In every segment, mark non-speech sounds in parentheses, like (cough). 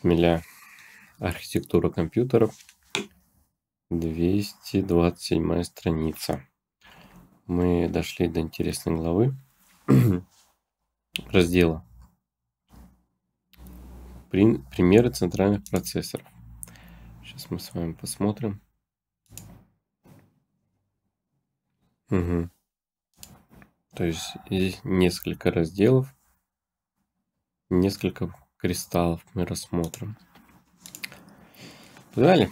Смеля. Архитектура компьютеров. 227 страница. Мы дошли до интересной главы (clears throat) раздела. примеры центральных процессоров. Сейчас мы с вами посмотрим. Угу. То есть здесь несколько разделов, несколько кристаллов мы рассмотрим. Далее.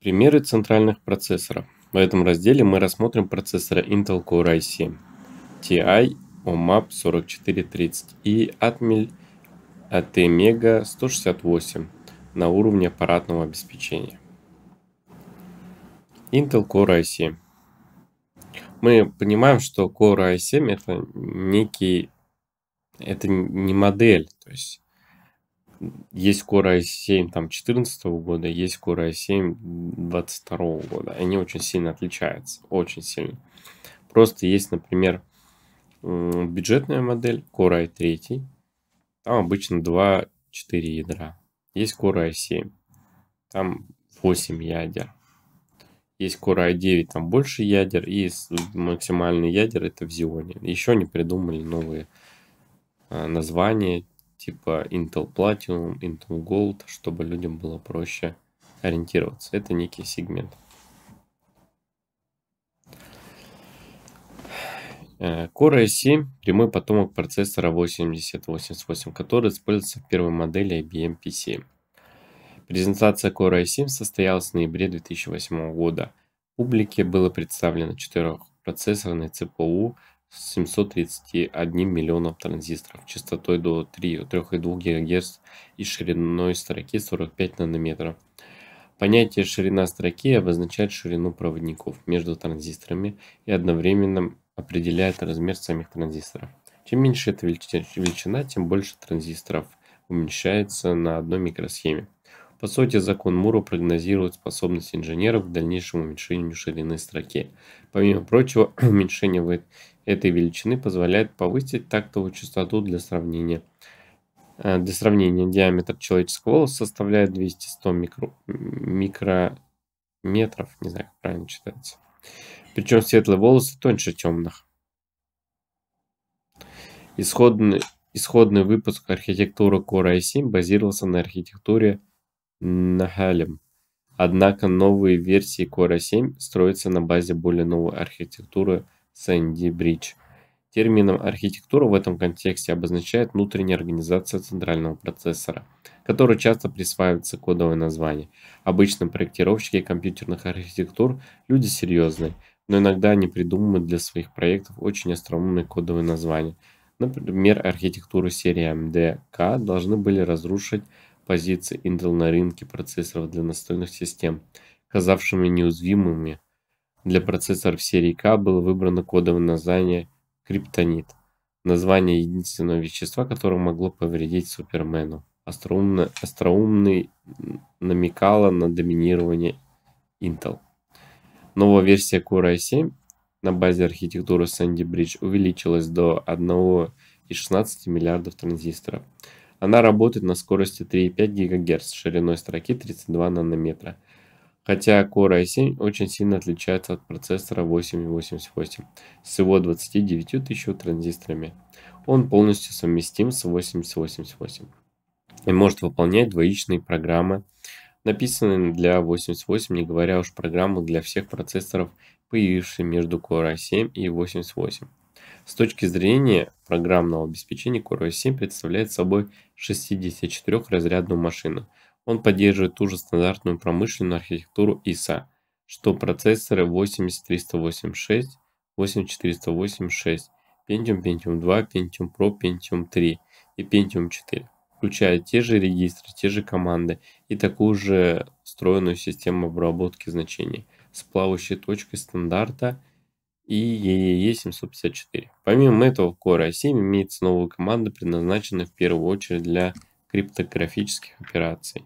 Примеры центральных процессоров. В этом разделе мы рассмотрим процессоры Intel Core i7, TI OMAP 4430 и Atmel ATmega 168 на уровне аппаратного обеспечения. Intel Core i7. Мы понимаем, что Core i7 это некий это не модель. То есть есть Core i7 там 14 года, есть Core i7 22 -го года. Они очень сильно отличаются, очень сильно. Просто есть, например, бюджетная модель Core i3, там обычно 2-4 ядра. Есть Core i7, там 8 ядер. Есть Core i9, там больше ядер, и максимальный ядер это в Xeon. Еще не придумали новые Э, название типа Intel Platinum, Intel Gold, чтобы людям было проще ориентироваться. Это некий сегмент. Э, Core i7 – прямой потомок процессора 8088, который используется в первой модели IBM PC. Презентация Core i7 состоялась в ноябре 2008 года. Публике было представлено 4-процессорный CPU с 731 миллионом транзисторов, частотой до 3,2 ГГц и шириной строки 45 нанометров. Понятие «ширина строки» обозначает ширину проводников между транзисторами и одновременно определяет размер самих транзисторов. Чем меньше эта величина, тем больше транзисторов умещается на одной микросхеме. По сути, закон Мура прогнозирует способность инженеров к дальнейшему уменьшению ширины строки. Помимо прочего, (clears throat) уменьшение в этой этой величины позволяет повысить тактовую частоту для сравнения. Э, для сравнения, диаметр человеческого волоса составляет 200-100 микро... микрометров, не знаю, как правильно читается. Причем светлые волосы тоньше темных. Исходный, исходный выпуск архитектуры Core i7 базировался на архитектуре Нахалем. Однако новые версии Core i7 строятся на базе более новой архитектуры Сэнди Бридж. Термином архитектура в этом контексте обозначает внутренняя организация центрального процессора, который часто присваивается кодовое название. Обычно проектировщики компьютерных архитектур – люди серьезные, но иногда они придумывают для своих проектов очень остроумные кодовые названия. Например, архитектуры серии amd должны были разрушить позиции Intel на рынке процессоров для настольных систем, казавшими неуязвимыми – для процессоров серии К было выбрано кодовое название криптонит. Название единственного вещества, которое могло повредить Супермену. Остроумно, остроумный намекало на доминирование Intel. Новая версия Core i7 на базе архитектуры Sandy Bridge увеличилась до 1,16 миллиардов транзисторов. Она работает на скорости 3,5 ГГц, с шириной строки 32 нанометра Хотя Core i7 очень сильно отличается от процессора 8088 с его 29 тысяч транзисторами. Он полностью совместим с 8088 и может выполнять двоичные программы, написанные для 88, не говоря уж программу для всех процессоров, появившихся между Core i7 и 88. С точки зрения программного обеспечения Core i7 представляет собой 64-разрядную машину – он поддерживает ту же стандартную промышленную архитектуру ISA, что процессоры 80386, 8486, Pentium, Pentium 2, Pentium Pro, Pentium 3 и Pentium 4, включая те же регистры, те же команды и такую же встроенную систему обработки значений с плавающей точкой стандарта и EEE 754. Помимо этого, в Core i7 имеется новая команда, предназначенная в первую очередь для криптографических операций.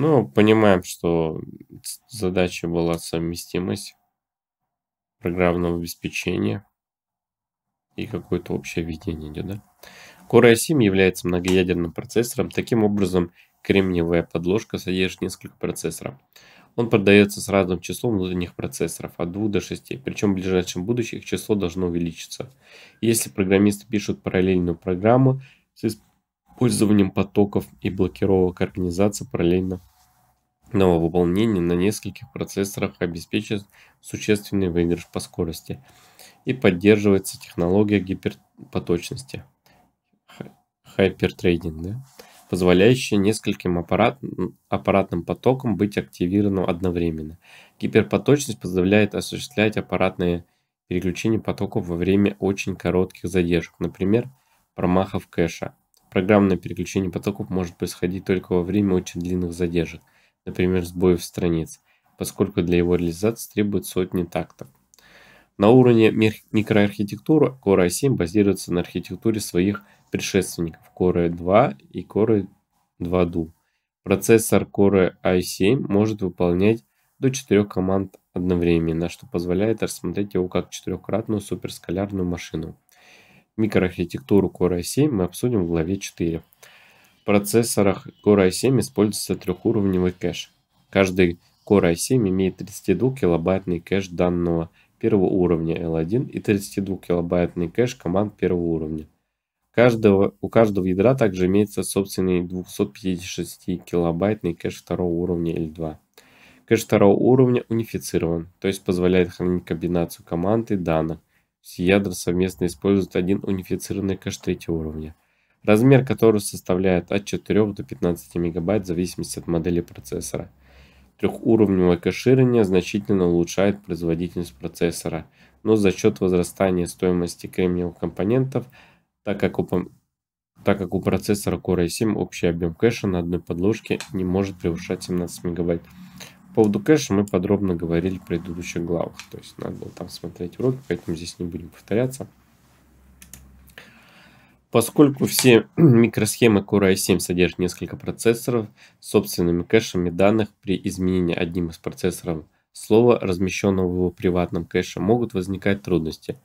Ну, понимаем, что задача была совместимость программного обеспечения и какое-то общее видение да? Core i7 является многоядерным процессором. Таким образом, кремниевая подложка содержит несколько процессоров. Он продается с разным числом внутренних процессоров, от 2 до 6, причем в ближайшем будущем их число должно увеличиться. Если программисты пишут параллельную программу с использованием потоков и блокировок организации параллельно нововыполнение на нескольких процессорах обеспечит существенный выигрыш по скорости и поддерживается технология гиперпоточности, хайпертрейдинг, да, позволяющая нескольким аппарат, аппаратным потокам быть активированным одновременно. Гиперпоточность позволяет осуществлять аппаратные переключения потоков во время очень коротких задержек, например, промахов кэша – Программное переключение потоков может происходить только во время очень длинных задержек, например, сбоев страниц, поскольку для его реализации требуют сотни тактов. На уровне микроархитектуры Core i7 базируется на архитектуре своих предшественников Core 2 и Core 2 2 Процессор Core i7 может выполнять до 4 команд одновременно, что позволяет рассмотреть его как четырехкратную суперскалярную машину. Микроархитектуру Core i7 мы обсудим в главе 4. В процессорах Core i7 используется трехуровневый кэш. Каждый Core i7 имеет 32 килобайтный кэш данного первого уровня L1 и 32 килобайтный кэш команд первого уровня. Каждого, у каждого ядра также имеется собственный 256 килобайтный кэш второго уровня L2. Кэш второго уровня унифицирован, то есть позволяет хранить комбинацию команд и данных, все ядра совместно используют один унифицированный кэш третьего уровня, размер которого составляет от 4 до 15 МБ в зависимости от модели процессора. Трехуровневое кэширование значительно улучшает производительность процессора, но за счет возрастания стоимости кремниевых компонентов, так как, у, так как у процессора Core i7 общий объем кэша на одной подложке не может превышать 17 МБ поводу кэша мы подробно говорили в предыдущих главах. То есть надо было там смотреть уроки, поэтому здесь не будем повторяться. Поскольку все (clears throat) микросхемы Core i7 содержат несколько процессоров с собственными кэшами данных, при изменении одним из процессоров слова, размещенного в его приватном кэше, могут возникать трудности.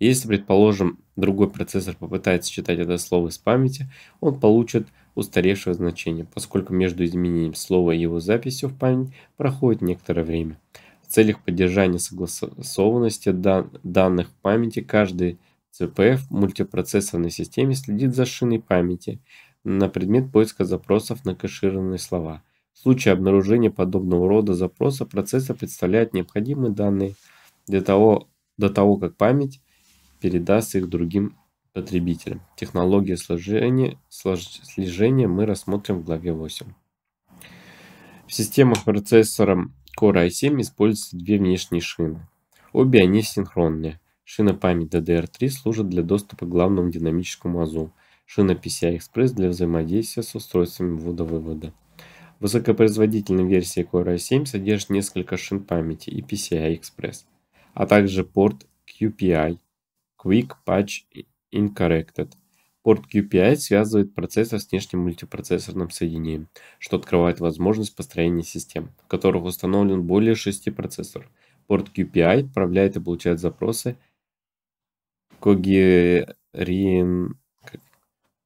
Если, предположим, другой процессор попытается читать это слово из памяти, он получит устаревшего значения, поскольку между изменением слова и его записью в память проходит некоторое время. В целях поддержания согласованности дан данных в памяти каждый ЦПФ в мультипроцессорной системе следит за шиной памяти на предмет поиска запросов на кэшированные слова. В случае обнаружения подобного рода запроса процессор представляет необходимые данные для того, до того, как память передаст их другим потребителя. Технологии слежения, слежения мы рассмотрим в главе 8. В системах процессора Core i7 используются две внешние шины. Обе они синхронные. Шина памяти DDR3 служит для доступа к главному динамическому АЗУ. Шина PCI-Express для взаимодействия с устройствами ввода-вывода. Высокопроизводительная версия Core i7 содержит несколько шин памяти и PCI-Express, а также порт QPI, Quick Patch Incorrected. Порт QPI связывает процессор с внешним мультипроцессорным соединением, что открывает возможность построения систем, в которых установлен более 6 процессоров. Порт QPI отправляет и получает запросы когерен...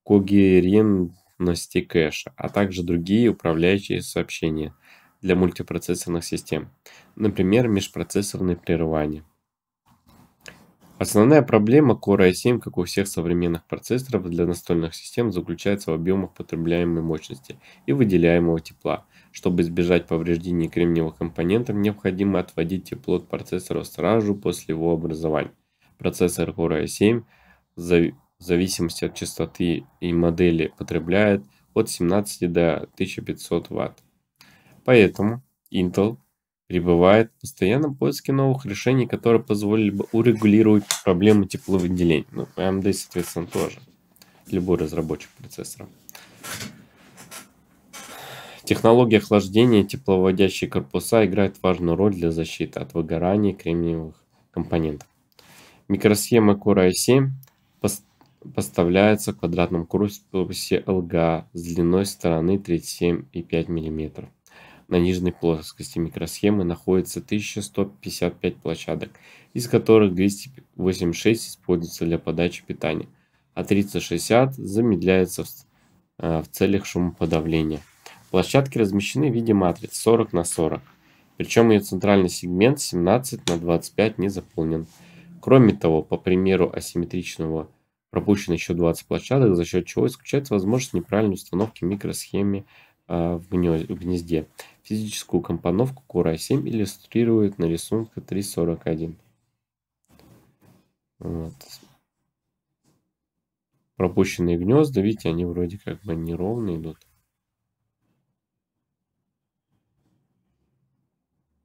когерентности кэша, а также другие управляющие сообщения для мультипроцессорных систем, например, межпроцессорные прерывания. Основная проблема Core i7, как у всех современных процессоров для настольных систем, заключается в объемах потребляемой мощности и выделяемого тепла. Чтобы избежать повреждений кремниевых компонентов, необходимо отводить тепло от процессора сразу после его образования. Процессор Core i7 в зависимости от частоты и модели потребляет от 17 до 1500 Вт. Поэтому Intel пребывает в постоянном поиске новых решений, которые позволили бы урегулировать проблему тепловыделения. Ну, AMD, соответственно, тоже. Любой разработчик процессора. Технология охлаждения и корпуса играет важную роль для защиты от выгорания кремниевых компонентов. Микросхема Core i7 поставляется в квадратном корпусе LGA а с длиной стороны 37,5 мм на нижней плоскости микросхемы находится 1155 площадок, из которых 286 используется для подачи питания, а 360 замедляется в, э, в целях шумоподавления. Площадки размещены в виде матриц 40 на 40, причем ее центральный сегмент 17 на 25 не заполнен. Кроме того, по примеру асимметричного пропущено еще 20 площадок, за счет чего исключается возможность неправильной установки микросхемы а, в гнезде. Физическую компоновку Кура-7 иллюстрирует на рисунке 3.41. Вот. Пропущенные гнезда, видите, они вроде как бы неровно идут.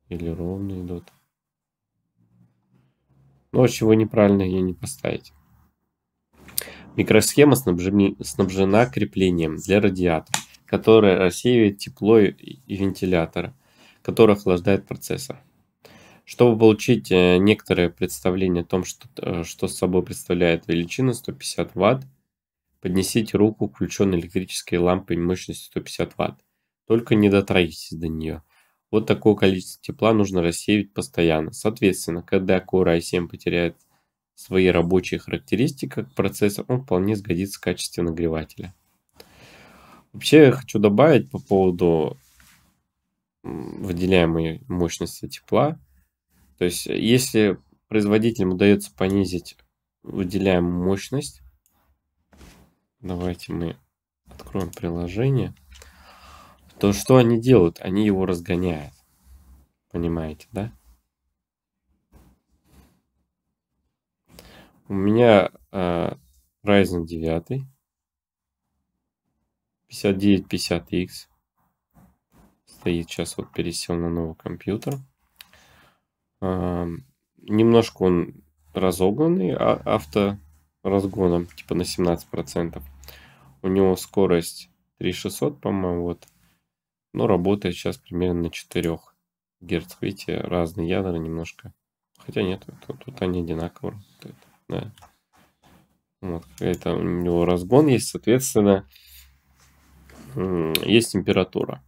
Или ровно идут. Но ну, чего неправильно я не поставить. Микросхема снабжена креплением для радиатора которая рассеивает тепло и вентилятора, который охлаждает процессор. Чтобы получить э, некоторое представление о том, что, э, что с собой представляет величина 150 Вт, поднесите руку к включенной электрической лампе мощностью 150 Вт. Только не дотрагивайтесь до нее. Вот такое количество тепла нужно рассеивать постоянно. Соответственно, когда Core i7 потеряет свои рабочие характеристики как процессор, он вполне сгодится в качестве нагревателя. Вообще я хочу добавить по поводу выделяемой мощности тепла. То есть, э, если производителям удается понизить выделяемую мощность, давайте мы откроем приложение, то что они делают? Они его разгоняют. Понимаете, да? У меня э, Ryzen 9 5950X. Стоит сейчас, вот пересел на новый компьютер. немножко он разогнанный а, авторазгоном, типа на 17%. У него скорость 3600, по-моему, вот. Но работает сейчас примерно на 4 Гц. Видите, разные ядра немножко. Хотя нет, тут, тут они одинаково работают. Да. Вот, какая у него разгон есть, соответственно, есть температура.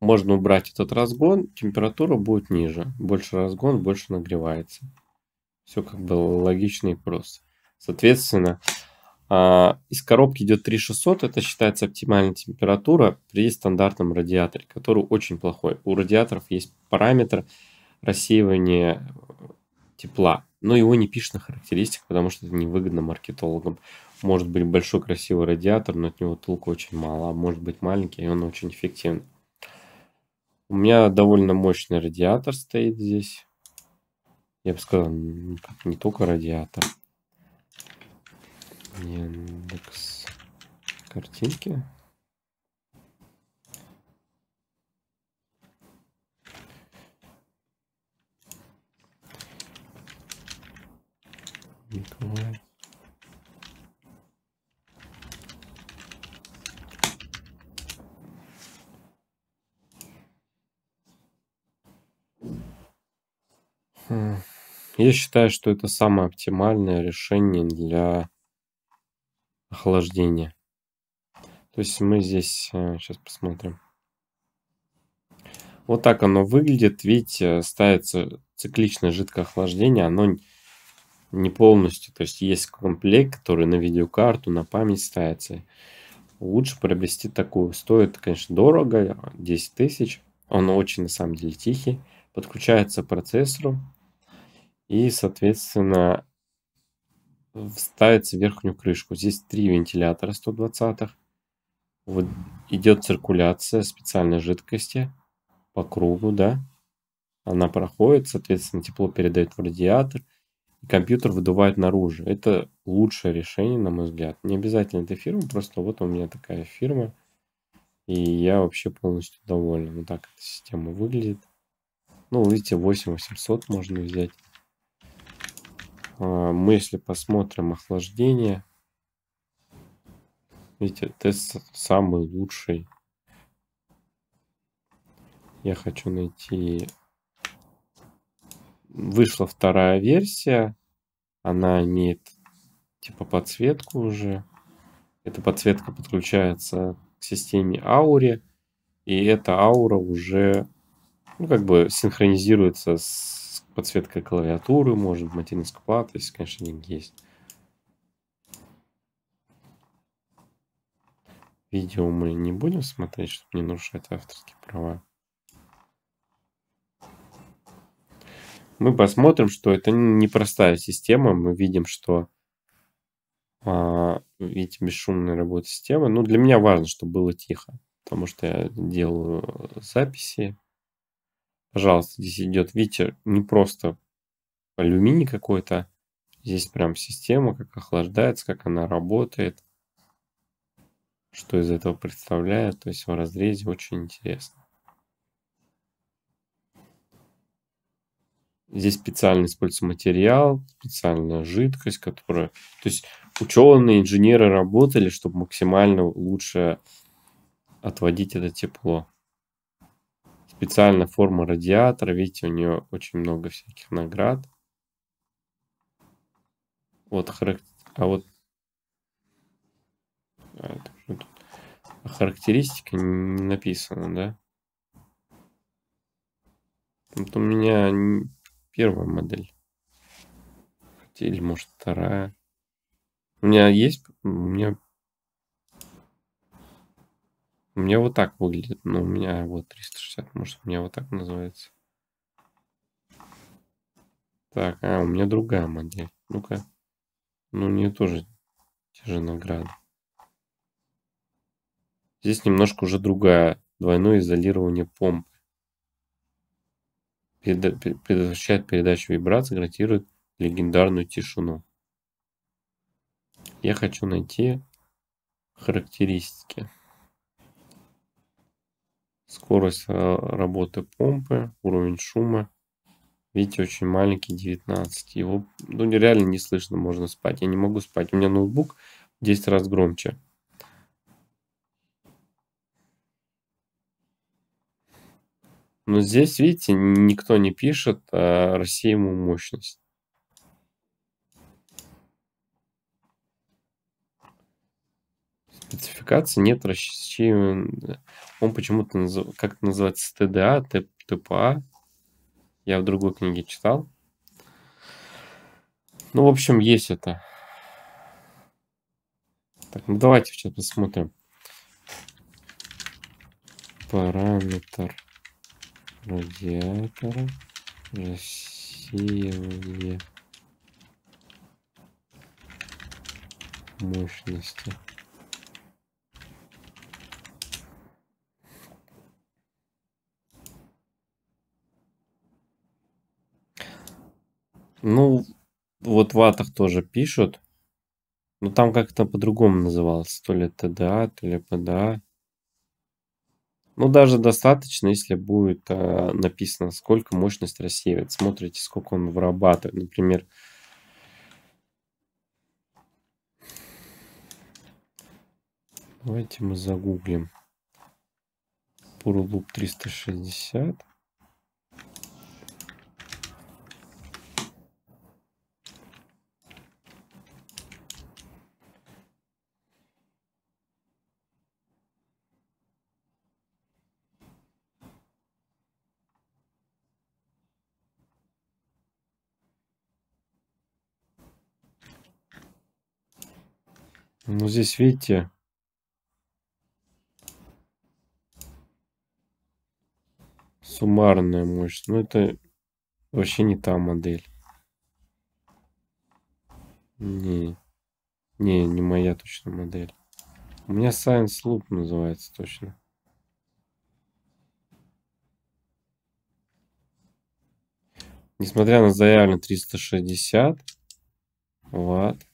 Можно убрать этот разгон, температура будет ниже. Больше разгон, больше нагревается. Все как бы логично и просто. Соответственно, а, из коробки идет 3600, это считается оптимальная температура при стандартном радиаторе, который очень плохой. У радиаторов есть параметр рассеивания тепла. Но его не пишут на характеристиках, потому что это невыгодно маркетологам. Может быть большой красивый радиатор, но от него толку очень мало. А может быть маленький, и он очень эффективен. У меня довольно мощный радиатор стоит здесь. Я бы сказал, не только радиатор. Яндекс картинки. Я считаю, что это самое оптимальное решение для охлаждения. То есть мы здесь, сейчас э, посмотрим. Вот так оно выглядит. Видите, э, ставится цикличное жидкое охлаждение. Оно не полностью. То есть есть комплект, который на видеокарту, на память ставится. Лучше приобрести такую. Стоит, конечно, дорого. 10 тысяч. Он очень, на самом деле, тихий. Подключается к процессору. И, соответственно, ставится верхнюю крышку. Здесь три вентилятора 120-х. Вот идет циркуляция специальной жидкости по кругу, да. Она проходит, соответственно, тепло передает в радиатор. И компьютер выдувает наружу. Это лучшее решение, на мой взгляд. Не обязательно эта фирма, просто вот у меня такая фирма. И я вообще полностью доволен. Вот так эта система выглядит. Ну, видите, 8800 можно взять. Э, Мы, если посмотрим охлаждение, видите, тест самый лучший. Я хочу найти... Вышла вторая версия. Она имеет типа подсветку уже. Эта подсветка подключается к системе Ауре. И эта аура уже ну, как бы синхронизируется с подсветка клавиатуры, может, материнская то есть конечно, деньги есть. Видео мы не будем смотреть, чтобы не нарушать авторские права. Мы посмотрим, что это непростая система. Мы видим, что а, видите, бесшумная работа системы. Ну, для меня важно, чтобы было тихо, потому что я делаю записи Пожалуйста, здесь идет, видите, не просто алюминий какой-то. Здесь прям система, как охлаждается, как она работает. Что из этого представляет. То есть в разрезе очень интересно. Здесь специально используется материал, специальная жидкость, которая... То есть ученые, инженеры работали, чтобы максимально лучше отводить это тепло специально форма радиатора. Видите, у нее очень много всяких наград. Вот, а вот а характеристика не написана, да? Вот у меня первая модель. Или, может, вторая. У меня есть... У меня у меня вот так выглядит, но ну, у меня вот 360, может, у меня вот так называется. Так, а, у меня другая модель. Ну-ка. Ну, у нее тоже те же награды. Здесь немножко уже другая. Двойное изолирование помпы. предотвращает передачу вибраций, гарантирует легендарную тишину. Я хочу найти характеристики. Скорость э, работы помпы, уровень шума. Видите, очень маленький, 19. Его ну, реально не слышно, можно спать. Я не могу спать. У меня ноутбук 10 раз громче. Но здесь, видите, никто не пишет а, э, рассеемую мощность. спецификации нет расчищения. Он почему-то назыв... как называется ТДА, ТПА. Я в другой книге читал. Ну, в общем, есть это. Так, ну давайте сейчас посмотрим. Параметр радиатора рассеивание мощности. Ну, вот в Атах тоже пишут. Но ну, там как-то по-другому называлось. То ли ТДА, то ли ПДА. Ну, даже достаточно, если будет э, написано, сколько мощность рассеивает. Смотрите, сколько он вырабатывает. Например, давайте мы загуглим. Пурлуп 360. Но ну, здесь, видите, суммарная мощность. но ну, это вообще не та модель. Не, не, не моя точно модель. У меня Science Loop называется точно. Несмотря на заявлено 360 ватт,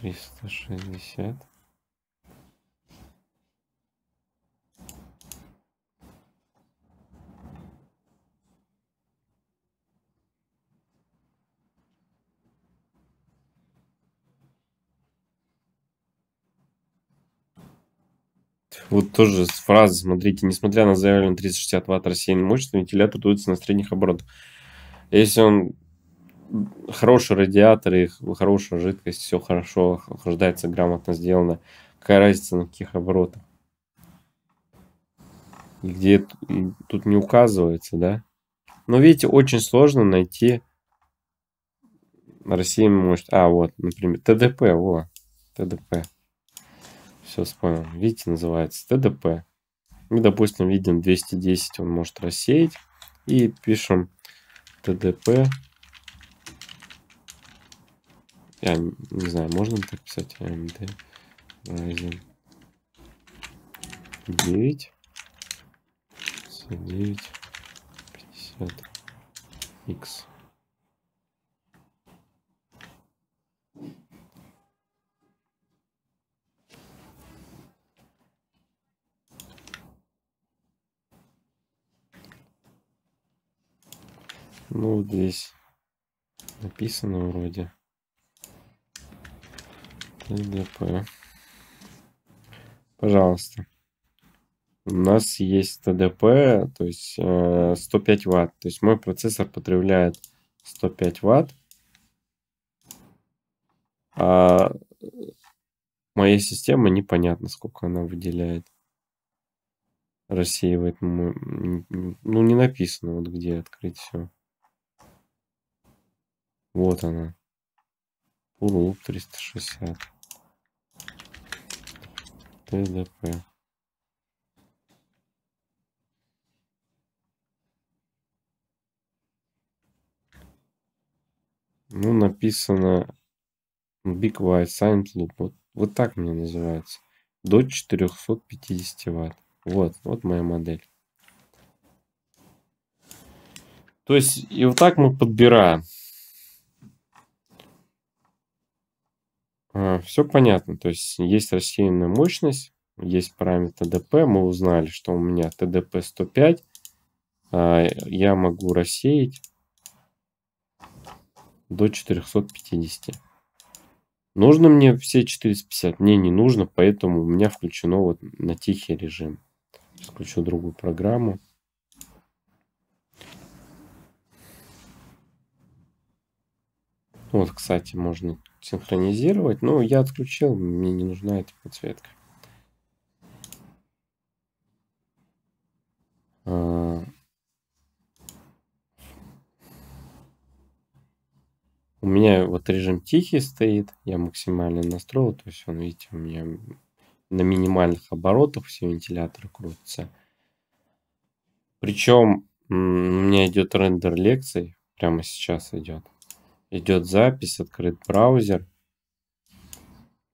триста шестьдесят. Вот тоже фраза, смотрите, несмотря на заявленную 360 ватт рассеянную мощность, вентилятор трудится на средних оборотах. Если он хороший радиатор и хорошая жидкость, все хорошо охлаждается, грамотно сделано. Какая разница на каких оборотах? Где тут не указывается, да? Но видите, очень сложно найти Россия может... А, вот, например, ТДП, во, ТДП. Все, вспомнил. Видите, называется ТДП. Мы, допустим, видим 210, он может рассеять. И пишем ТДП я не знаю, можно так писать? AMD Ryzen 9 C9 50X. Ну, здесь написано вроде. ТДП. Пожалуйста. У нас есть ТДП, то есть 105 э, ватт. То есть мой процессор потребляет 105 ватт. А моей системы непонятно, сколько она выделяет. Рассеивает. Ну, не написано, вот где открыть все. Вот она. Урл 360. ТДП. Ну, написано Big White Silent Loop. Вот, вот так мне называется. До 450 ватт. Вот, вот моя модель. То есть, и вот так мы подбираем. А, все понятно, то есть есть рассеянная мощность, есть параметр ТДП, мы узнали, что у меня ТДП 105, а, я могу рассеять до 450. Нужно мне все 450? Мне не нужно, поэтому у меня включено вот на тихий режим. Сейчас включу другую программу. Вот, кстати, можно синхронизировать. Но я отключил, мне не нужна эта подсветка. А. У меня вот режим тихий стоит, я максимально настроил, то есть, он, видите, у меня на минимальных оборотах все вентиляторы крутятся. Причем у меня идет рендер лекций, прямо сейчас идет. Идет запись, открыт браузер.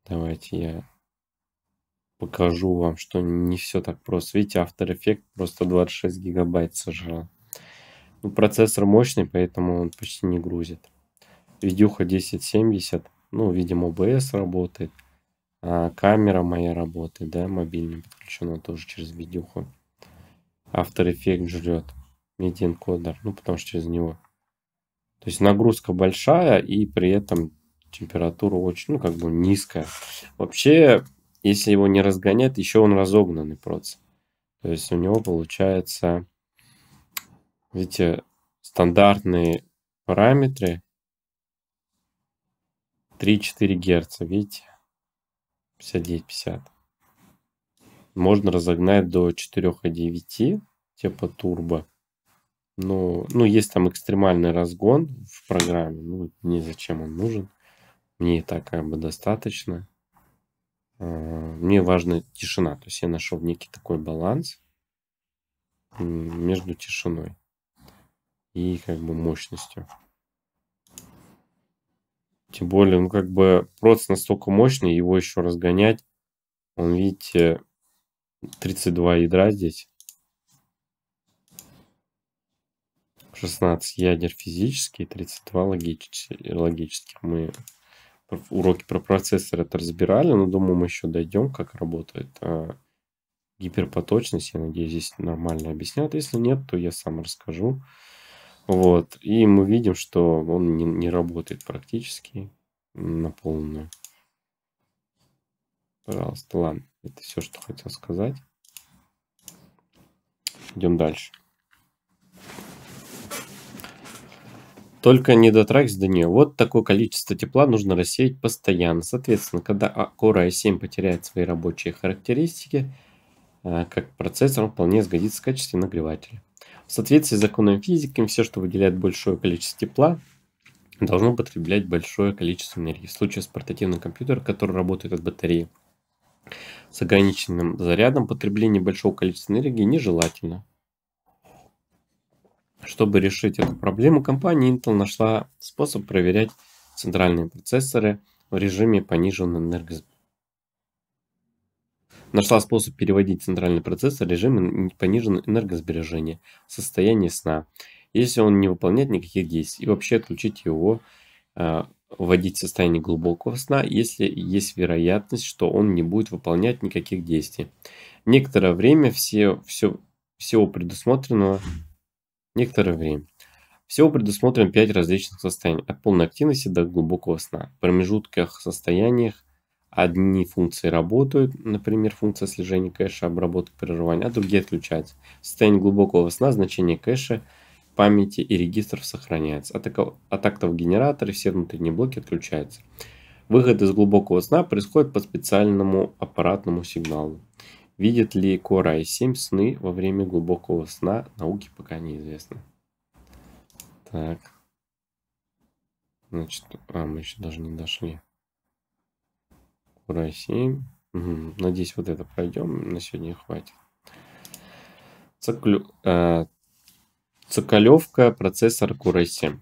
Давайте я покажу вам, что не все так просто. Видите, After Effects просто 26 гигабайт сожрал. Ну, процессор мощный, поэтому он почти не грузит. Видюха 1070, ну, видимо, OBS работает. А камера моя работает, да, мобильная подключена тоже через видюху. After Effects жрет. Медиа-энкодер, ну, потому что через него то есть нагрузка большая и при этом температура очень, ну, как бы низкая. Вообще, если его не разгонять, еще он разогнанный процесс. То есть у него получается, видите, стандартные параметры 3-4 Гц, видите? 59-50. Можно разогнать до 4,9 типа турбо. Но, ну, ну, есть там экстремальный разгон в программе. Ну, не зачем он нужен. Мне и так как бы достаточно. А, мне важна тишина. То есть я нашел некий такой баланс между тишиной и как бы мощностью. Тем более, ну как бы проц настолько мощный, его еще разгонять. Он, видите, 32 ядра здесь. 16 ядер физические, 32 логические. логических. Мы уроки про процессор это разбирали, но думаю, мы еще дойдем, как работает. А гиперпоточность, я надеюсь, здесь нормально объяснят. Если нет, то я сам расскажу. Вот. И мы видим, что он не, не работает практически на полную. Пожалуйста, ладно. Это все, что хотел сказать. Идем дальше. Только не дотрагивайся до нее. Вот такое количество тепла нужно рассеять постоянно. Соответственно, когда Core а, i7 а потеряет свои рабочие характеристики, э, как процессор он вполне сгодится в качестве нагревателя. В соответствии с законами физики, все, что выделяет большое количество тепла, должно потреблять большое количество энергии. В случае с портативным компьютером, который работает от батареи с ограниченным зарядом, потребление большого количества энергии нежелательно. Чтобы решить эту проблему, компания Intel нашла способ проверять центральные процессоры в режиме пониженной энергосбережения. Нашла способ переводить центральный процессор в режим пониженного энергосбережения в состояние сна, если он не выполняет никаких действий, и вообще отключить его, э, вводить в состояние глубокого сна, если есть вероятность, что он не будет выполнять никаких действий. Некоторое время все, все, всего предусмотренного Некоторое время. Всего предусмотрено 5 различных состояний, от полной активности до глубокого сна. В промежутках состояниях одни функции работают, например, функция слежения кэша, обработка прерывания, а другие отключаются. В состоянии глубокого сна значение кэша, памяти и регистров сохраняется. От, от актов генератора все внутренние блоки отключаются. Выход из глубокого сна происходит по специальному аппаратному сигналу. Видит ли Кора и 7 сны во время глубокого сна? Науки пока неизвестно. Так. Значит, а, мы еще даже не дошли. Кора и 7. Угу. Надеюсь, вот это пройдем. На сегодня хватит. Циклю... А, цоколевка процессор Кора 7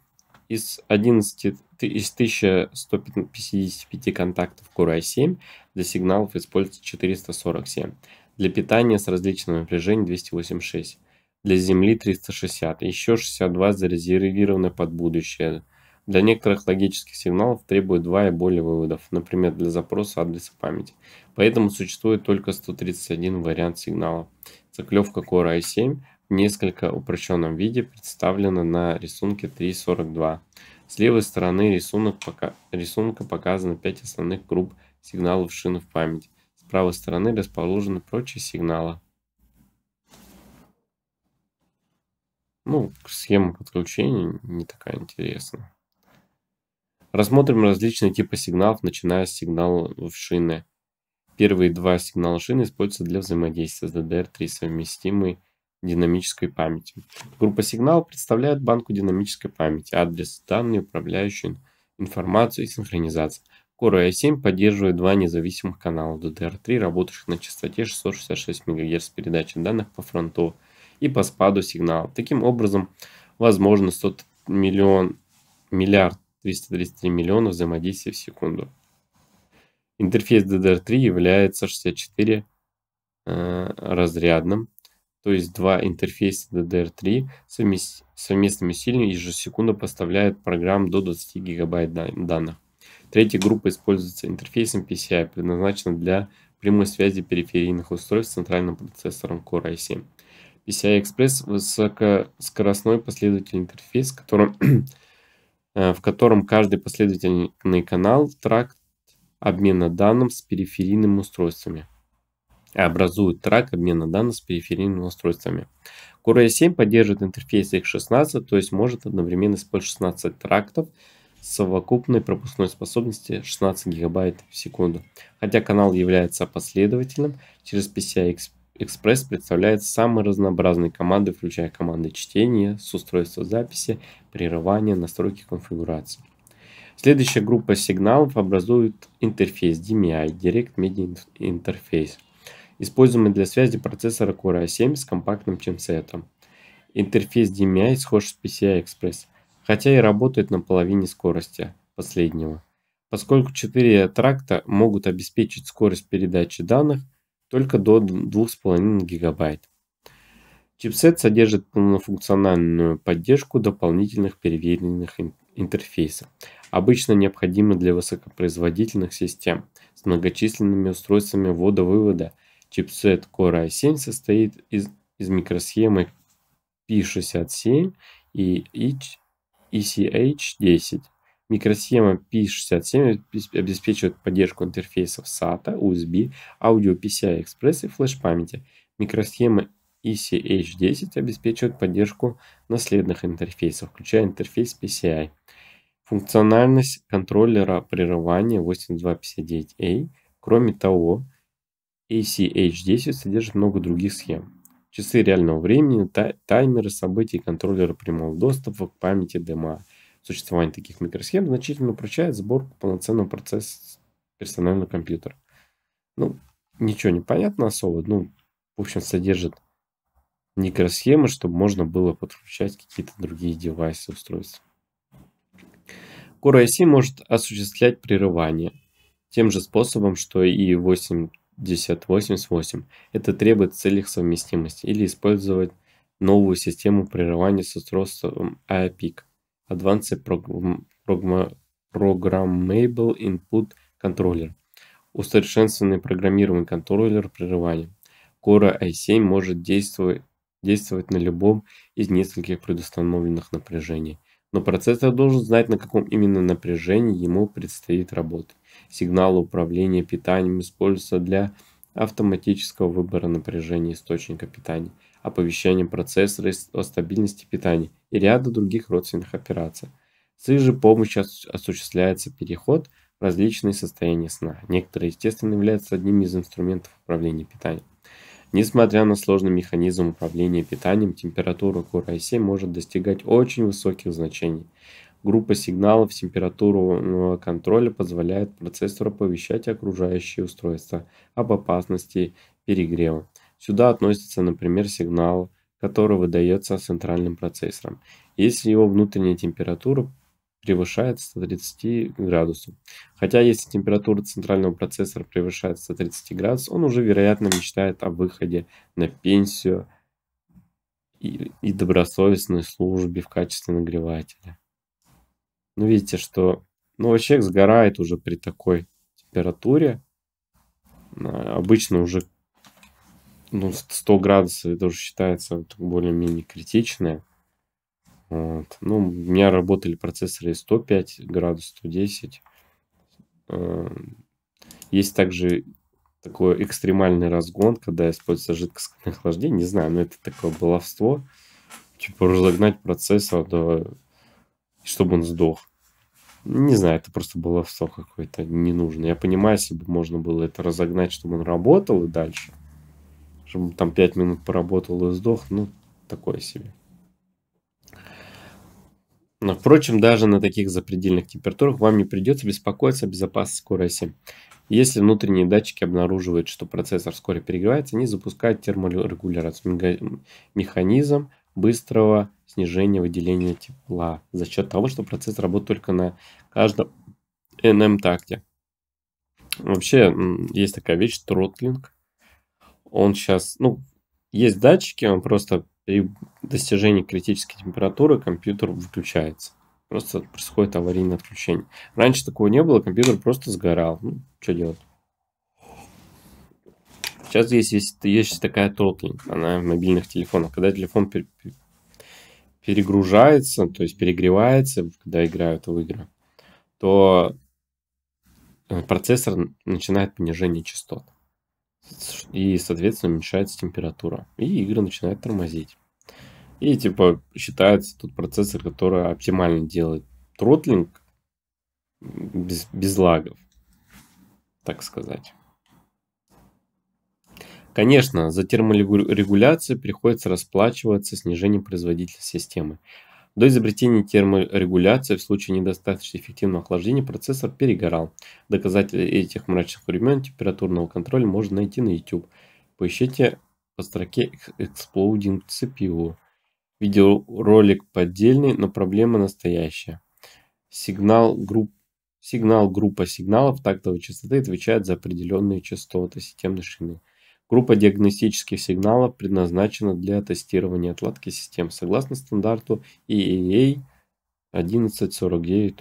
из 11 из 1155 контактов Core i7 для сигналов используется 447. Для питания с различным напряжением 286. Для Земли 360. Еще 62 зарезервированы под будущее. Для некоторых логических сигналов требует 2 и более выводов, например, для запроса адреса памяти. Поэтому существует только 131 вариант сигнала. Циклевка Core i7 в несколько упрощенном виде представлена на рисунке 3.42. С левой стороны рисунок пока... рисунка показано 5 основных групп сигналов шины в память правой стороны расположены прочие сигналы. Ну, схема подключения не такая интересная. Рассмотрим различные типы сигналов, начиная с сигналов шины. Первые два сигнала шины используются для взаимодействия с DDR3, совместимой динамической памятью. Группа сигналов представляет банку динамической памяти, адрес, данные, управляющую информацию и синхронизацию. Core i7 поддерживает два независимых канала DDR3, работающих на частоте 666 МГц передачи данных по фронту и по спаду сигнала. Таким образом, возможно 100 миллион, миллиард 333 миллиона взаимодействий в секунду. Интерфейс DDR3 является 64 э, разрядным, то есть два интерфейса DDR3 совмест, совместными усилиями ежесекундно поставляют программ до 20 гигабайт данных. Третья группа используется интерфейсом PCI, предназначенным для прямой связи периферийных устройств с центральным процессором Core i7. PCI Express – высокоскоростной последовательный интерфейс, которым, (clears throat) э, в котором каждый последовательный канал – тракт обмена данных с периферийными устройствами образует трак обмена данных с периферийными устройствами. Core i7 поддерживает интерфейс x16, то есть может одновременно использовать 16 трактов совокупной пропускной способности 16 гигабайт в секунду. Хотя канал является последовательным, через PCI Express представляет самые разнообразные команды, включая команды чтения, с устройства записи, прерывания, настройки конфигурации. Следующая группа сигналов образует интерфейс DMI, Direct Media Interface, используемый для связи процессора Core i7 с компактным чипсетом. Интерфейс DMI схож с PCI Express – хотя и работает на половине скорости последнего. Поскольку 4 тракта могут обеспечить скорость передачи данных только до 2,5 гигабайт. Чипсет содержит полнофункциональную поддержку дополнительных переверенных интерфейсов, обычно необходимы для высокопроизводительных систем с многочисленными устройствами ввода-вывода. Чипсет Core i7 состоит из, из микросхемы P67 и ECH10. Микросхема P67 обеспечивает поддержку интерфейсов SATA, USB, аудио PCI Express и флеш-памяти. Микросхема ECH10 обеспечивает поддержку наследных интерфейсов, включая интерфейс PCI. Функциональность контроллера прерывания 8259A. Кроме того, ACH10 e содержит много других схем часы реального времени, таймеры событий, контроллеры прямого доступа к памяти DMA. Существование таких микросхем значительно упрощает сборку полноценного процесса персонального компьютера. Ну, ничего не понятно особо. Ну, в общем, содержит микросхемы, чтобы можно было подключать какие-то другие девайсы, устройства. Core IC может осуществлять прерывание тем же способом, что и 8 1088. Это требует в целях совместимости или использовать новую систему прерывания с устройством APIC. Advanced Programmable Input Controller. Усовершенствованный программируемый контроллер прерывания. Core i7 может действовать, действовать на любом из нескольких предустановленных напряжений. Но процессор должен знать, на каком именно напряжении ему предстоит работать. Сигнал управления питанием используется для автоматического выбора напряжения источника питания, оповещения процессора о стабильности питания и ряда других родственных операций. С их же помощью осуществляется переход в различные состояния сна. Некоторые, естественно, являются одним из инструментов управления питанием. Несмотря на сложный механизм управления питанием, температура КУР-7 может достигать очень высоких значений. Группа сигналов температурного ну, а контроля позволяет процессору оповещать окружающие устройства об опасности перегрева. Сюда относится, например, сигнал, который выдается центральным процессором, если его внутренняя температура превышает 130 градусов. Хотя если температура центрального процессора превышает 130 градусов, он уже, вероятно, мечтает о выходе на пенсию и, и добросовестной службе в качестве нагревателя. Ну, видите, что ну, человек сгорает уже при такой температуре. Э, обычно уже ну, 100 градусов это уже считается более-менее критичное. Вот. Ну, у меня работали процессоры 105 градусов, 110. Э, есть также такой экстремальный разгон, когда используется жидкостное охлаждение. Не знаю, но это такое баловство. Типа разогнать процессор до и чтобы он сдох. Не знаю, это просто было баловство какое-то ненужное. Я понимаю, если бы можно было это разогнать, чтобы он работал и дальше, чтобы там 5 минут поработал и сдох, ну, такое себе. Но, впрочем, даже на таких запредельных температурах вам не придется беспокоиться о безопасности скорости. Если внутренние датчики обнаруживают, что процессор вскоре перегревается, они запускают терморегуляцию, механизм быстрого снижение выделения тепла за счет того, что процесс работает только на каждом NM такте. Вообще есть такая вещь, тротлинг. Он сейчас, ну, есть датчики, он просто при достижении критической температуры компьютер выключается. Просто происходит аварийное отключение. Раньше такого не было, компьютер просто сгорал. Ну, что делать? Сейчас есть, есть, есть такая тротлинг, она в мобильных телефонах. Когда телефон перегружается, то есть перегревается, когда играют в игры, то э, процессор начинает понижение частот. И, соответственно, уменьшается температура. И игры начинают тормозить. И, типа, считается тут процессор, который оптимально делает тротлинг без, без лагов, так сказать. Конечно, за терморегуляцию приходится расплачиваться снижением производительности системы. До изобретения терморегуляции в случае недостаточно эффективного охлаждения процессор перегорал. Доказатели этих мрачных времен температурного контроля можно найти на YouTube. Поищите по строке Exploding CPU. Видеоролик поддельный, но проблема настоящая. Сигнал групп Сигнал группа сигналов тактовой частоты отвечает за определенные частоты системной шины. Группа диагностических сигналов предназначена для тестирования отладки систем согласно стандарту EEA 1149.1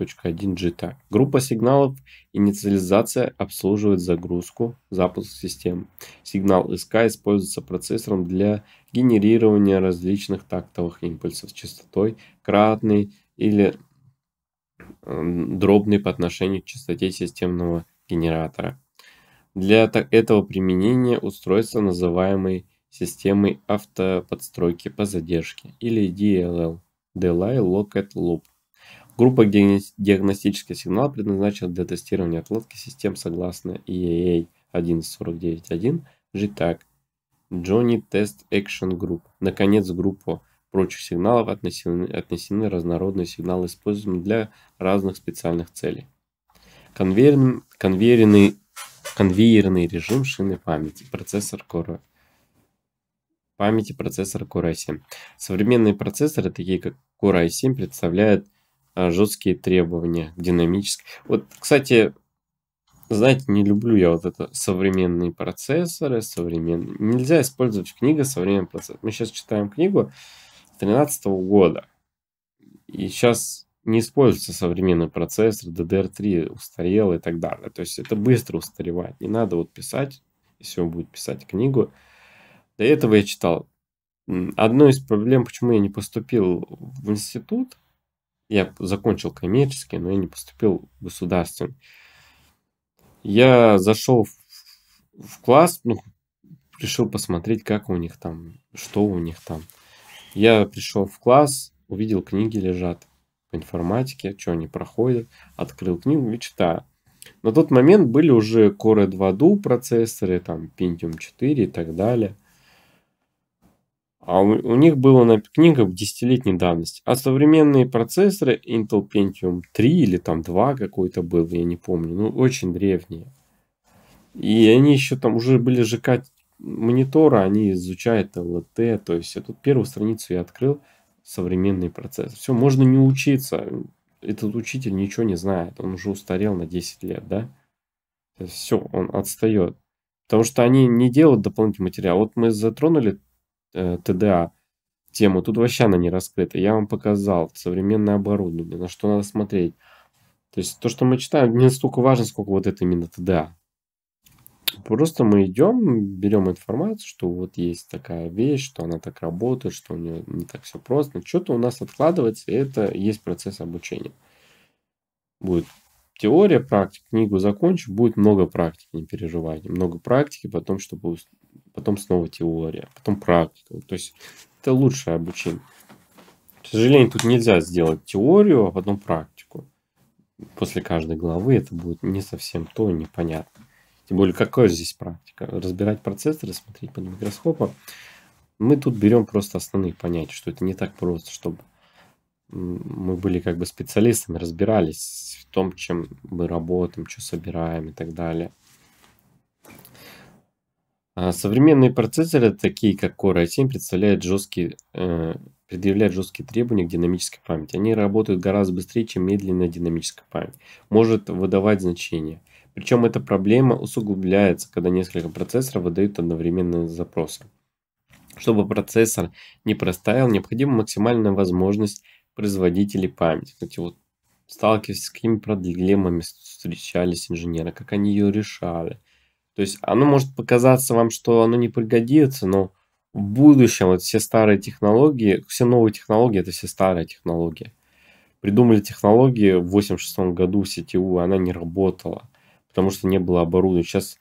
GTAG. Группа сигналов инициализация обслуживает загрузку, запуск систем. Сигнал СК используется процессором для генерирования различных тактовых импульсов с частотой кратной или эм, дробной по отношению к частоте системного генератора. Для этого применения устройства, называемые системой автоподстройки по задержке или DLL – Delay Locket Loop. Группа диагностического сигнала предназначена для тестирования отладки систем согласно EAA 1491 JTAG Johnny Test Action Group. Наконец, группу прочих сигналов отнесены, отнесены разнородные сигналы, используемые для разных специальных целей. Конвейерный, конвейерный конвейерный режим шины памяти, процессор Core памяти процессора Core i7. Современные процессоры, такие как Core i7, представляют а, жесткие требования динамические. Вот, кстати, знаете, не люблю я вот это современные процессоры, современные. Нельзя использовать книга книгах современный процессор. Мы сейчас читаем книгу 2013 года. И сейчас не используется современный процессор, DDR3 устарел и так далее. То есть это быстро устаревает. Не надо вот писать, если он будет писать книгу. До этого я читал. Одно из проблем, почему я не поступил в институт, я закончил коммерческий, но я не поступил в государственный. Я зашел в, в класс, ну, решил посмотреть, как у них там, что у них там. Я пришел в класс, увидел книги лежат Информатики, что они проходят, открыл книгу и читаю. На тот момент были уже Core 2 Duo процессоры, там Pentium 4 и так далее. А у, у них была на книгах 10-летней давности. А современные процессоры Intel Pentium 3 или там 2 какой-то был, я не помню, ну очень древние. И они еще там уже были ЖК монитора, они изучают ЛТ, то есть я тут первую страницу я открыл, современный процесс. Все, можно не учиться. Этот учитель ничего не знает. Он уже устарел на 10 лет, да? Все, он отстает. Потому что они не делают дополнительный материал. Вот мы затронули э, ТДА тему, тут вообще она не раскрыта. Я вам показал современное оборудование, на что надо смотреть. То есть то, что мы читаем, не настолько важно, сколько вот это именно ТДА. Просто мы идем, берем информацию, что вот есть такая вещь, что она так работает, что у нее не так все просто. Что-то у нас откладывается, и это есть процесс обучения. Будет теория, практика. Книгу закончу, будет много практики, не переживайте. Много практики, потом, чтобы потом снова теория, потом практика. То есть это лучшее обучение. К сожалению, тут нельзя сделать теорию, а потом практику. После каждой главы это будет не совсем то непонятно. Тем более, какая здесь практика? Разбирать процессоры, смотреть под микроскопом. Мы тут берем просто основные понятия, что это не так просто, чтобы мы были как бы специалистами, разбирались в том, чем мы работаем, что собираем и так далее. А современные процессоры, такие как Core i7, представляют жесткие, э, предъявляют жесткие требования к динамической памяти. Они работают гораздо быстрее, чем медленная динамическая память. Может выдавать значения – причем эта проблема усугубляется, когда несколько процессоров выдают одновременные запросы. Чтобы процессор не простаивал, необходима максимальная возможность производителей памяти. Кстати, вот сталкиваясь с какими проблемами встречались инженеры, как они ее решали. То есть оно может показаться вам, что оно не пригодится, но в будущем вот все старые технологии, все новые технологии, это все старые технологии. Придумали технологии в 86 году в сетевую она не работала потому что не было оборудования. Сейчас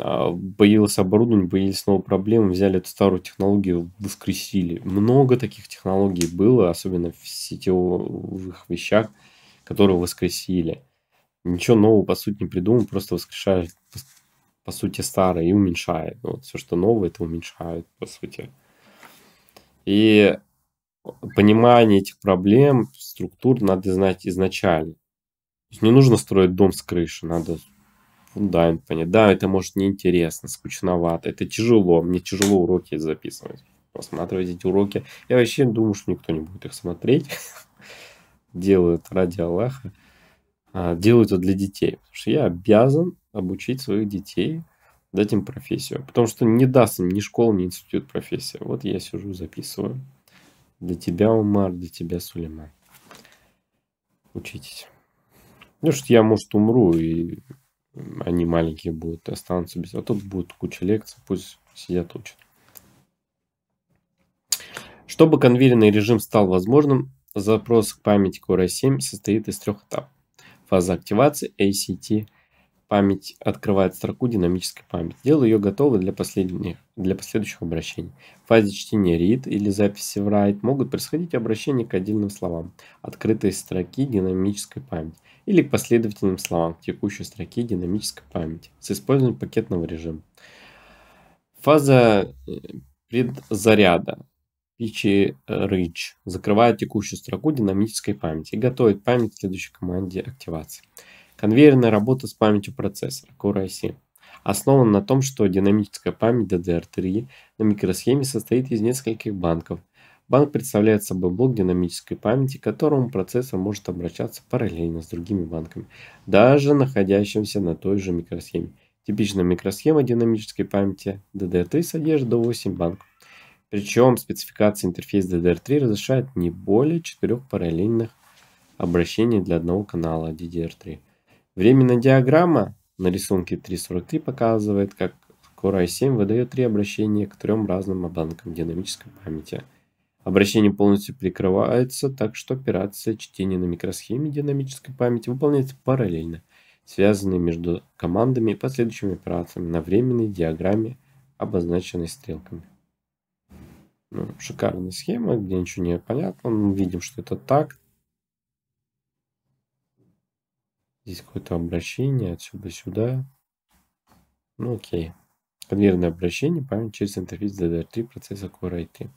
а, появилось оборудование, появились новые проблемы, взяли эту старую технологию, воскресили. Много таких технологий было, особенно в сетевых вещах, которые воскресили. Ничего нового, по сути, не придумал, просто воскрешает, по сути, старое и уменьшает. Ну, вот все, что новое, это уменьшает по сути. И понимание этих проблем, структур надо знать изначально. То есть не нужно строить дом с крыши, надо фундамент понять. Да, это может неинтересно, скучновато, это тяжело, мне тяжело уроки записывать, просматривать эти уроки. Я вообще думаю, что никто не будет их смотреть. (laughs) Делают ради Аллаха. А, делают это для детей, потому что я обязан обучить своих детей, дать им профессию. Потому что не даст им ни школа, ни институт профессия. Вот я сижу, записываю. Для тебя, Умар, для тебя, Сулейман. Учитесь. Ну, что я, может, умру и они маленькие будут, останутся без... А тут будет куча лекций, пусть сидят учат. Чтобы конвейерный режим стал возможным, запрос к памяти Core i7 состоит из трех этапов. Фаза активации, ACT память открывает строку динамической памяти. Делаю ее готовой для, последних, для последующих обращений. В фазе чтения read или записи в write могут происходить обращения к отдельным словам, открытой строки динамической памяти, или к последовательным словам в текущей строке динамической памяти с использованием пакетного режима. Фаза э, предзаряда Пичи Рич закрывает текущую строку динамической памяти и готовит память к следующей команде активации. Конвейерная работа с памятью процессора Core i7 основана на том, что динамическая память DDR3 на микросхеме состоит из нескольких банков. Банк представляет собой блок динамической памяти, к которому процессор может обращаться параллельно с другими банками, даже находящимся на той же микросхеме. Типичная микросхема динамической памяти DDR3 содержит до 8 банков. Причем спецификация интерфейса DDR3 разрешает не более 4 параллельных обращений для одного канала DDR3. Временная диаграмма на рисунке 3.43 показывает, как Core i7 выдает три обращения к трем разным обланкам динамической памяти. Обращение полностью прикрывается, так что операция чтения на микросхеме динамической памяти выполняется параллельно, связанные между командами и последующими операциями на временной диаграмме, обозначенной стрелками. Ну, шикарная схема, где ничего не понятно. Мы видим, что это так, Здесь какое-то обращение отсюда сюда. Ну окей. Конвейерное обращение память через интерфейс DDR3 процесса Core IT.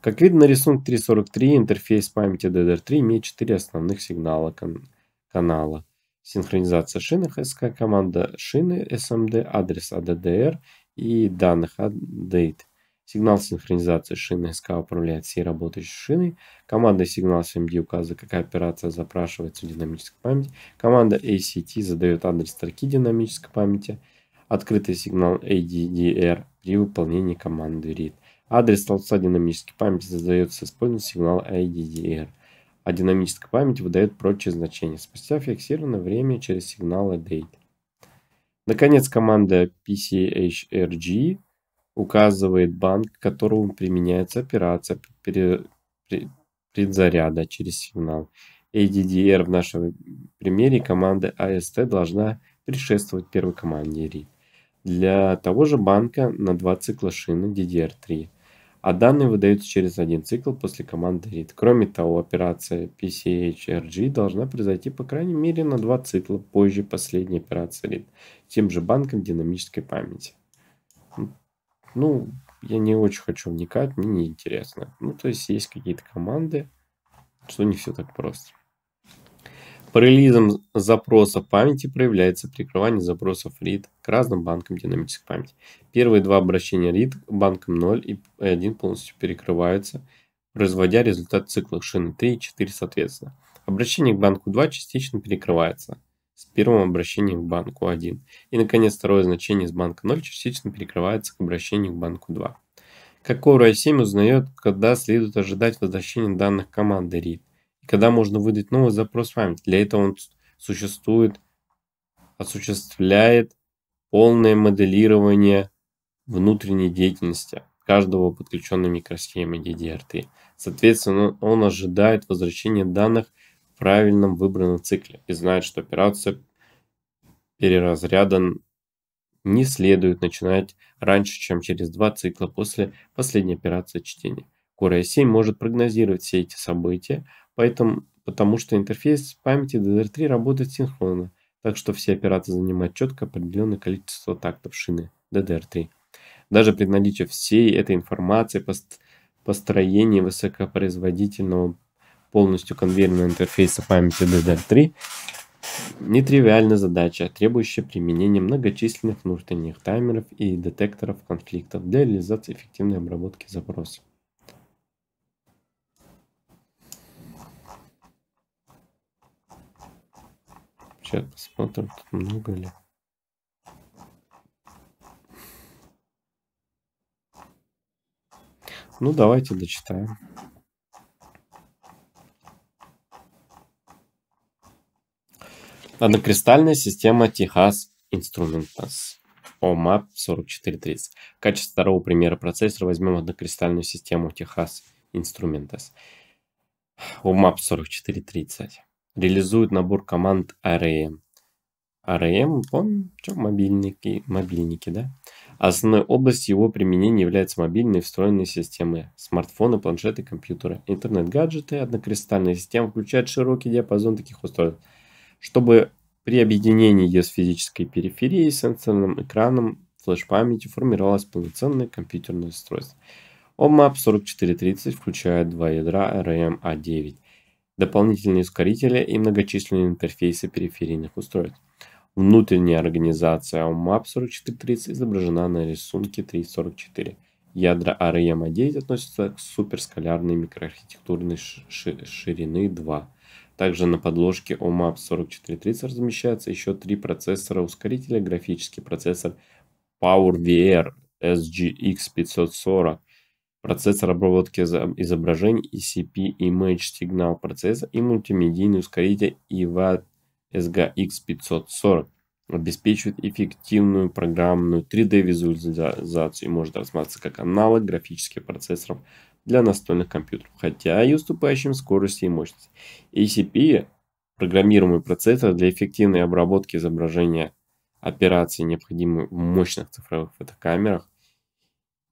Как видно на рисунке 343, интерфейс памяти DDR3 имеет 4 основных сигнала кан канала. Синхронизация шины, СК, команда шины SMD, адрес ADDR и данных ADDATE. Сигнал синхронизации шины СК управляет всей работающей шиной. Команда сигнал SMD указывает, какая операция запрашивается в динамической памяти. Команда ACT задает адрес строки динамической памяти. Открытый сигнал ADDR при выполнении команды read. Адрес столбца динамической памяти задается с использованием сигнала ADDR, а динамическая память выдает прочие значения, спустя фиксированное время через сигналы date. Наконец, команда PCHRG указывает банк, к которому применяется операция предзаряда через сигнал. ADDR в нашем примере команды AST должна предшествовать первой команде READ. Для того же банка на два цикла шины DDR3, а данные выдаются через один цикл после команды read. Кроме того, операция PCHRG должна произойти по крайней мере на два цикла позже последней операции read тем же банком динамической памяти ну, я не очень хочу вникать, мне неинтересно. Ну, то есть есть какие-то команды, что не все так просто. Параллелизм запроса памяти проявляется при запросов READ к разным банкам динамической памяти. Первые два обращения RID банком 0 и 1 полностью перекрываются, производя результат цикла шины 3 и 4 соответственно. Обращение к банку 2 частично перекрывается с первым обращением к банку 1. И, наконец, второе значение из банка 0 частично перекрывается к обращению к банку 2. Как Core i7 узнает, когда следует ожидать возвращения данных команды read, и когда можно выдать новый запрос в память. Для этого он существует, осуществляет полное моделирование внутренней деятельности каждого подключенной микросхемы DDR3. Соответственно, он ожидает возвращения данных – правильном выбранном цикле и знает, что операция переразряда не следует начинать раньше, чем через два цикла после последней операции чтения. Core i7 может прогнозировать все эти события, поэтому, потому что интерфейс памяти DDR3 работает синхронно, так что все операции занимают четко определенное количество тактов шины DDR3. Даже при наличии всей этой информации построение высокопроизводительного полностью конвейерного интерфейса памяти DDR3 нетривиальная задача, требующая применения многочисленных внутренних таймеров и детекторов конфликтов для реализации эффективной обработки запросов. Сейчас посмотрим, тут много ли. Ну, давайте дочитаем. Однокристальная система Техас Instrumentas OMAP 4430. В качестве второго примера процессора возьмем однокристальную систему Техас Instrumentas OMAP 4430. Реализует набор команд ARM. ARM, помним, что мобильники, мобильники, да? Основной областью его применения являются мобильные встроенные системы, смартфоны, планшеты, компьютеры, интернет-гаджеты. Однокристальная система включает широкий диапазон таких устройств – чтобы при объединении ее с физической периферией, сенсорным экраном, флеш-памятью формировалось полноценное компьютерное устройство. OMAP 4430 включает два ядра RAM-A9, эм а дополнительные ускорители и многочисленные интерфейсы периферийных устройств. Внутренняя организация OMAP 4430 изображена на рисунке 344. Ядра RAM-A9 эм а относятся к суперскалярной микроархитектурной ширины 2 также на подложке OMAP 4430 размещается еще три процессора ускорителя, графический процессор PowerVR SGX 540, процессор обработки изображений ECP Image Signal процессор и мультимедийный ускоритель EVAT SGX 540 обеспечивает эффективную программную 3D-визуализацию и может рассматриваться как аналог графических процессоров для настольных компьютеров, хотя и уступающим скорости и мощности. ACP – программируемый процессор для эффективной обработки изображения операций, необходимых в мощных цифровых фотокамерах.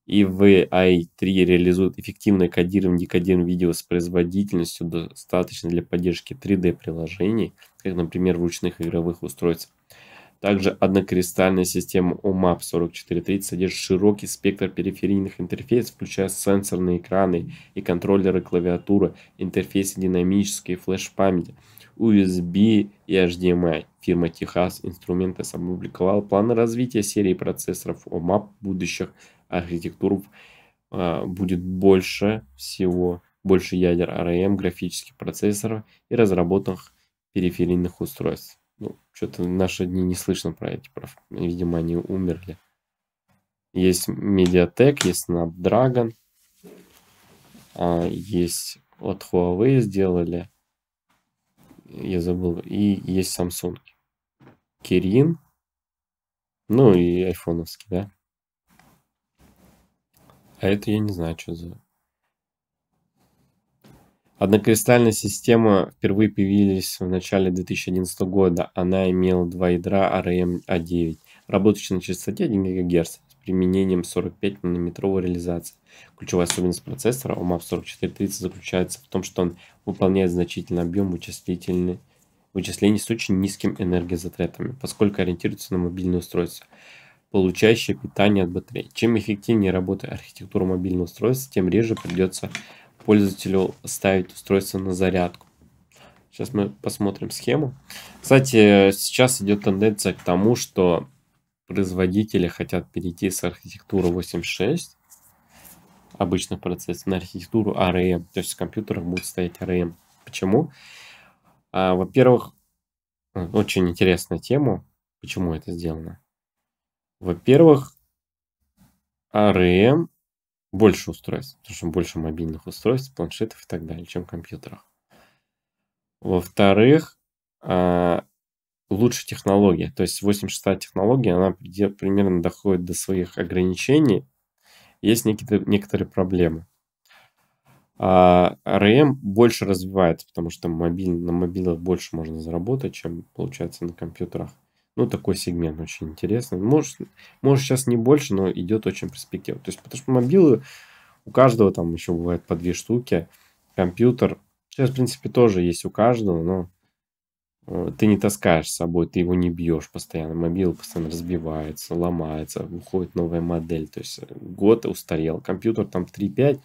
и EVI-3 реализует эффективное кодирование и декодирование видео с производительностью, достаточно для поддержки 3D-приложений, как, например, в ручных игровых устройствах. Также однокристальная система OMAP 4430 содержит широкий спектр периферийных интерфейсов, включая сенсорные экраны и контроллеры клавиатуры, интерфейсы динамической флеш-памяти, USB и HDMI. Фирма Техас Instruments опубликовала планы развития серии процессоров OMAP будущих архитектур а, будет больше всего, больше ядер RAM, графических процессоров и разработанных периферийных устройств. Ну, что-то в наши дни не слышно про эти прав. Видимо, они умерли. Есть Mediatek, есть Snapdragon, а есть от Huawei сделали, я забыл, и есть Samsung. Kirin, ну и айфоновский, да? А это я не знаю, что за Однокристальная система впервые появились в начале 2011 года. Она имела два ядра RM-A9, эм а работающие на частоте 1 ГГц с применением 45 нанометровой реализации. Ключевая особенность процессора OMAP 4430 заключается в том, что он выполняет значительный объем вычислительный вычислений с очень низким энергозатратами, поскольку ориентируется на мобильное устройство, получающее питание от батареи. Чем эффективнее работает архитектура мобильного устройства, тем реже придется пользователю ставить устройство на зарядку. Сейчас мы посмотрим схему. Кстати, сейчас идет тенденция к тому, что производители хотят перейти с архитектуры 8.6 обычных процессов на архитектуру ARM. А То есть в компьютерах будет стоять ARM. А почему? А, во-первых, очень интересная тема, почему это сделано. Во-первых, ARM а больше устройств, потому что больше мобильных устройств, планшетов и так далее, чем в компьютерах. Во-вторых, а, лучше технология. То есть 86 технология, она примерно доходит до своих ограничений. Есть некие некоторые проблемы. А RAM больше развивается, потому что мобиль, на мобилах больше можно заработать, чем получается на компьютерах. Ну, такой сегмент очень интересный. Может, может сейчас не больше, но идет очень перспектива. То есть, потому что мобилы у каждого там еще бывает по две штуки. Компьютер. Сейчас, в принципе, тоже есть у каждого, но э, ты не таскаешь с собой, ты его не бьешь постоянно. Мобил постоянно разбивается, ломается, выходит новая модель. То есть э, год устарел. Компьютер там 3.5,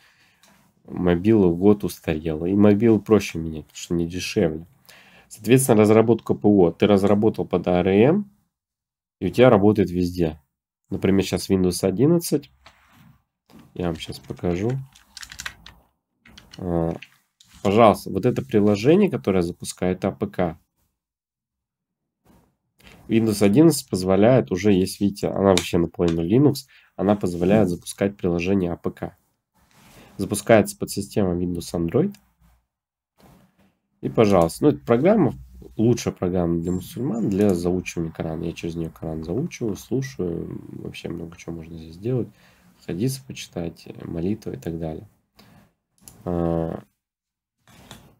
мобилу год устарел. И мобил проще менять, потому что не дешевле. Соответственно, разработка ПО ты разработал под ARM, и у тебя работает везде. Например, сейчас Windows 11. Я вам сейчас покажу. А, пожалуйста, вот это приложение, которое запускает АПК. Windows 11 позволяет, уже есть, видите, она вообще наполовину Linux, она позволяет запускать приложение АПК. Запускается под подсистема Windows Android – и, пожалуйста, ну, это программа, лучшая программа для мусульман, для заучивания Корана. Я через нее Коран заучиваю, слушаю, вообще много чего можно здесь делать. Хадисы почитать, молитвы и так далее. А,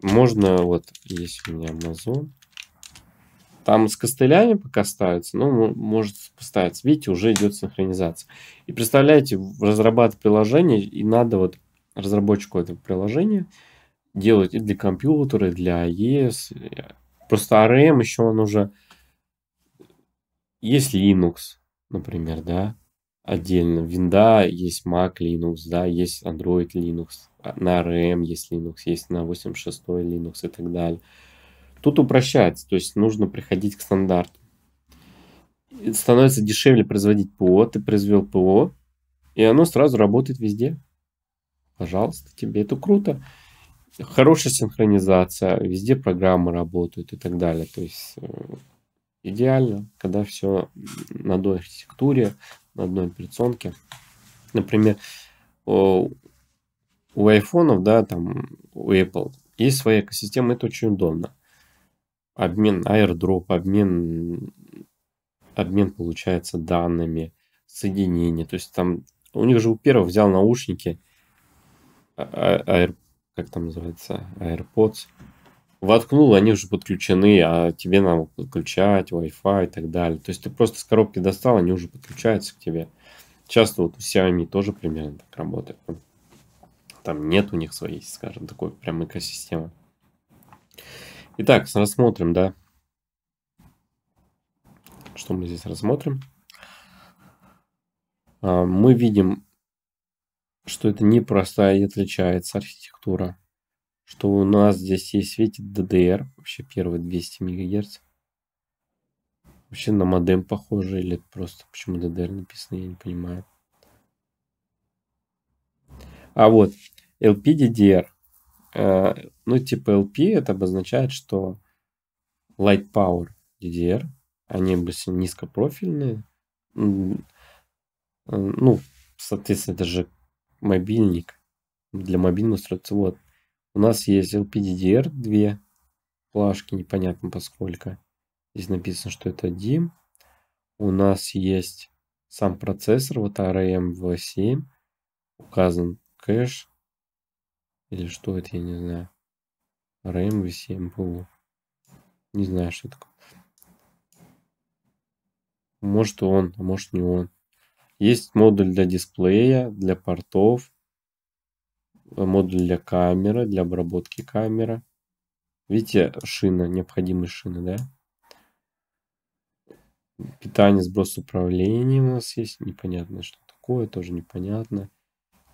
можно, вот, есть у меня Amazon. Там с костылями пока ставится, но может поставиться. Видите, уже идет синхронизация. И представляете, разрабатывать приложение, и надо вот разработчику этого приложения – делать и для компьютера, и для iOS. Просто ARM а еще он уже... Есть Linux, например, да, отдельно. Винда есть Mac Linux, да, есть Android Linux, а, на ARM а есть Linux, есть на 86 Linux и так далее. Тут упрощается, то есть нужно приходить к стандарту. Становится дешевле производить ПО, ты произвел ПО, и оно сразу работает везде. Пожалуйста, тебе это круто. Хорошая синхронизация, везде программы работают и так далее. То есть э, идеально, когда все на одной архитектуре, на одной операционке. Например, у айфонов, да, там, у Apple есть своя экосистема, это очень удобно. Обмен airdrop, обмен, обмен получается данными, соединение. То есть там у них же у первого взял наушники, Air, а, а, как там называется, AirPods. Воткнул, они уже подключены, а тебе надо подключать Wi-Fi и так далее. То есть ты просто с коробки достал, они уже подключаются к тебе. Часто вот у Xiaomi тоже примерно так работает. Ну, там нет у них своей, скажем, такой прям экосистемы. Итак, рассмотрим, да. Что мы здесь рассмотрим? А, мы видим что это непростая и отличается архитектура. Что у нас здесь есть, видите, DDR, вообще первые 200 МГц. Вообще на модем похоже, или просто почему DDR написано, я не понимаю. А вот, LPDDR. Э, ну, типа LP это обозначает, что Light Power DDR, они низкопрофильные. Э, ну, соответственно, даже мобильник для мобильного устройства. Вот. У нас есть LPDDR две плашки, непонятно поскольку. Здесь написано, что это DIM. У нас есть сам процессор, вот rm 7 Указан кэш. Или что это, я не знаю. rm 7 pu Не знаю, что такое. Может он, а может не он. Есть модуль для дисплея, для портов, э, модуль для камеры, для обработки камеры. Видите, шина, необходимые шины, да? Питание, сброс управления у нас есть. Непонятно, что такое, тоже непонятно.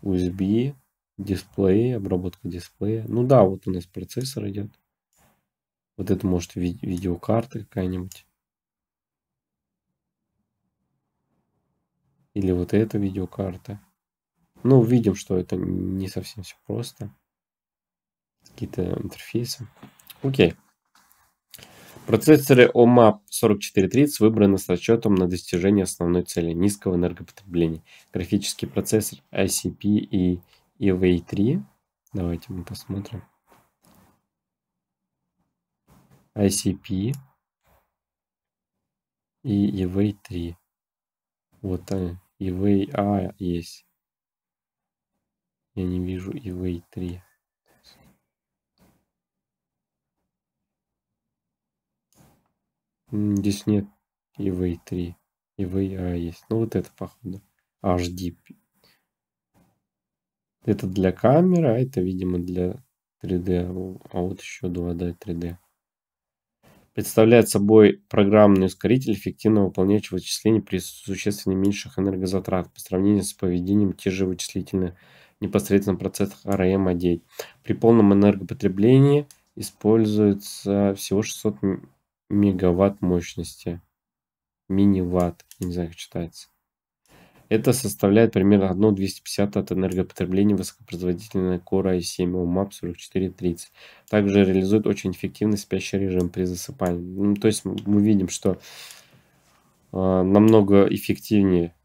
USB, дисплей, обработка дисплея. Ну да, вот у нас процессор идет. Вот это может видеокарта какая-нибудь. Или вот эта видеокарта. Ну, видим, что это не совсем все просто. Какие-то интерфейсы. Окей. Процессоры OMAP 4430 выбраны с расчетом на достижение основной цели – низкого энергопотребления. Графический процессор ICP и EVA3. Давайте мы посмотрим. ICP и EVA3. Вот они. И V а есть. Я не вижу И V 3. Здесь нет И ev 3. V а есть. Ну вот это походу. HD. Это для камеры, а это, видимо, для 3D. А вот еще 2D 3D представляет собой программный ускоритель, эффективно выполняющий вычисления при существенно меньших энергозатрат по сравнению с поведением тех же вычислительных непосредственно процессах RM1. А при полном энергопотреблении используется всего 600 мегаватт мощности. Мини-ватт, не знаю, как читается. Это составляет примерно 1 250 от энергопотребления высокопроизводительной Core i7 UMAP 4430. Также реализует очень эффективный спящий режим при засыпании. Ну, то есть мы видим, что э, намного эффективнее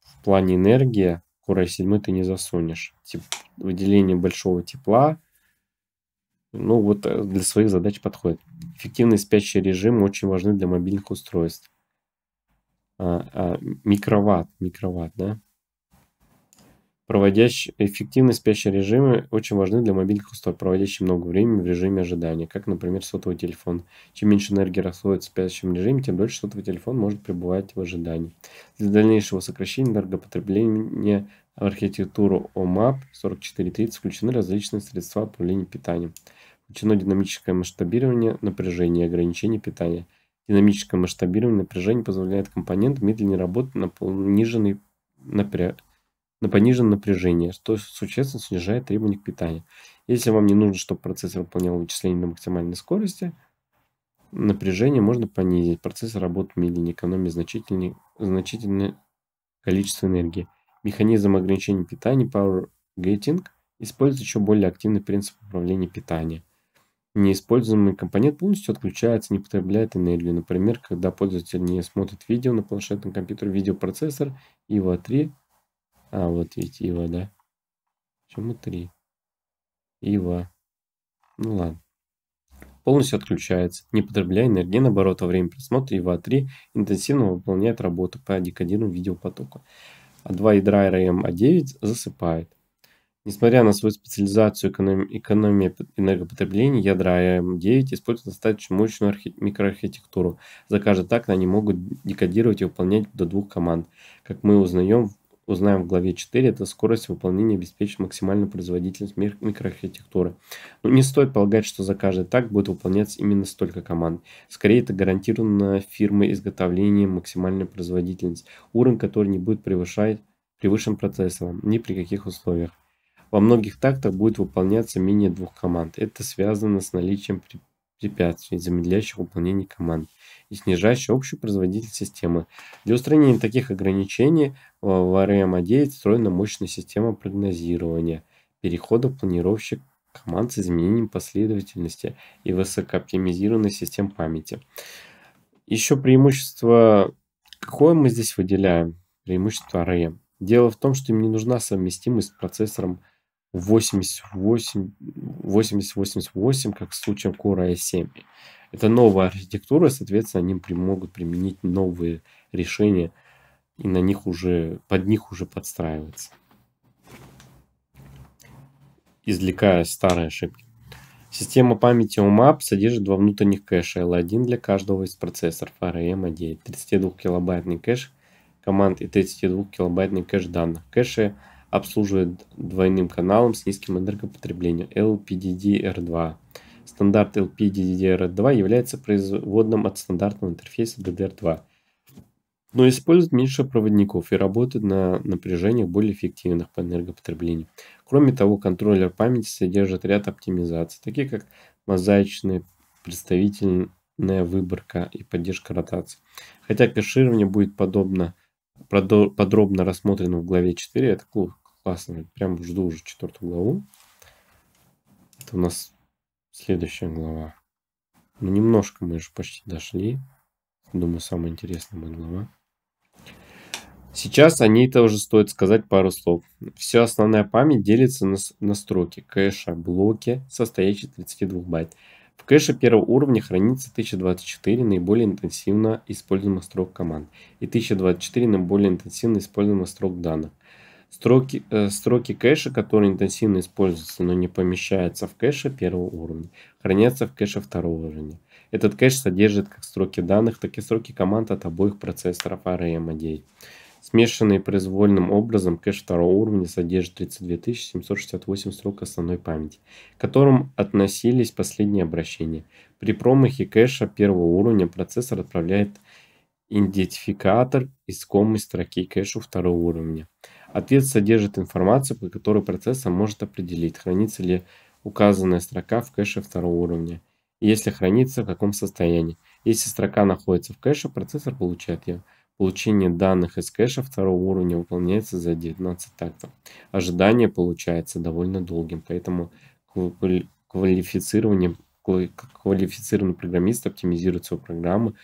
в плане энергии Core i7 ты не засунешь. Тип, выделение большого тепла, ну вот э, для своих задач подходит. Эффективный спящий режим очень важны для мобильных устройств а, а, микроватт, микроватт, да? Проводящие, эффективные спящие режимы очень важны для мобильных устройств, проводящих много времени в режиме ожидания, как, например, сотовый телефон. Чем меньше энергии расходует в спящем режиме, тем дольше сотовый телефон может пребывать в ожидании. Для дальнейшего сокращения энергопотребления в архитектуру OMAP 4430 включены различные средства управления питанием. Включено динамическое масштабирование напряжения и ограничение питания – Динамическое масштабирование напряжения позволяет компонент медленнее работать на, пониженный напря... на пониженное напряжение, что существенно снижает требования к питанию. Если вам не нужно, чтобы процессор выполнял вычисления на максимальной скорости, напряжение можно понизить. Процессор работает медленнее, экономит значительное, значительное количество энергии. Механизм ограничения питания Power Gating использует еще более активный принцип управления питанием. Неиспользуемый компонент полностью отключается, не потребляет энергию. Например, когда пользователь не смотрит видео на планшетном компьютере, видеопроцессор ИВА-3. А, вот видите, ИВА, да. Почему 3? ИВА. Ну ладно. Полностью отключается, не потребляя энергии, наоборот, во время просмотра ИВА-3 интенсивно выполняет работу по декодированию видеопотока. А два ядра RAM-A9 а засыпает. Несмотря на свою специализацию эконом... экономии энергопотребления ядра АМ9 используют достаточно мощную архи... микроархитектуру. За каждый такт они могут декодировать и выполнять до двух команд. Как мы узнаем, узнаем в главе 4, эта скорость выполнения обеспечит максимальную производительность мик... микроархитектуры. Но не стоит полагать, что за каждый такт будет выполняться именно столько команд. Скорее, это гарантированно фирмой изготовления максимальной производительности, уровень, которой не будет превышать превышен процессором ни при каких условиях. Во многих тактах будет выполняться менее двух команд. Это связано с наличием препятствий, замедляющих выполнение команд и снижающих общую производительность системы. Для устранения таких ограничений э, в RM9 встроена мощная система прогнозирования переходов планировщик команд с изменением последовательности и высокооптимизированной систем памяти. Еще преимущество, какое мы здесь выделяем? Преимущество RAM. Дело в том, что им не нужна совместимость с процессором 88, 8088, как в случае Core i7. Это новая архитектура, соответственно, они могут применить новые решения и на них уже, под них уже подстраиваться, извлекая старые ошибки. Система памяти UMAP содержит два внутренних кэша L1 для каждого из процессоров RM1, 32 килобайтный кэш команд и 32 килобайтный кэш данных. Кэши обслуживает двойным каналом с низким энергопотреблением LPDDR2. Стандарт LPDDR2 является производным от стандартного интерфейса DDR2, но использует меньше проводников и работает на напряжениях более эффективных по энергопотреблению. Кроме того, контроллер памяти содержит ряд оптимизаций, такие как мозаичные, представительная выборка и поддержка ротации. Хотя кэширование будет подобно подробно рассмотрено в главе 4, это классно. Прям жду уже четвертую главу. Это у нас следующая глава. Ну, немножко мы же почти дошли. Думаю, самая интересная моя глава. Сейчас о ней тоже стоит сказать пару слов. Вся основная память делится на, на строки кэша, блоки, состоящие 32 байт. В кэше первого уровня хранится 1024 наиболее интенсивно используемых строк команд и 1024 наиболее интенсивно используемых строк данных. Строки, э, строки кэша, которые интенсивно используются, но не помещаются в кэше первого уровня, хранятся в кэше второго уровня. Этот кэш содержит как строки данных, так и строки команд от обоих процессоров ARM-AD. А Смешанный произвольным образом кэш второго уровня содержит 32 768 строк основной памяти, к которым относились последние обращения. При промахе кэша первого уровня процессор отправляет идентификатор искомой строки кэшу второго уровня. Ответ содержит информацию, по которой процессор может определить, хранится ли указанная строка в кэше второго уровня, и если хранится, в каком состоянии. Если строка находится в кэше, процессор получает ее. Получение данных из кэша второго уровня выполняется за 19 тактов. Ожидание получается довольно долгим, поэтому квалифицирование, квалифицированный программист оптимизирует свою программу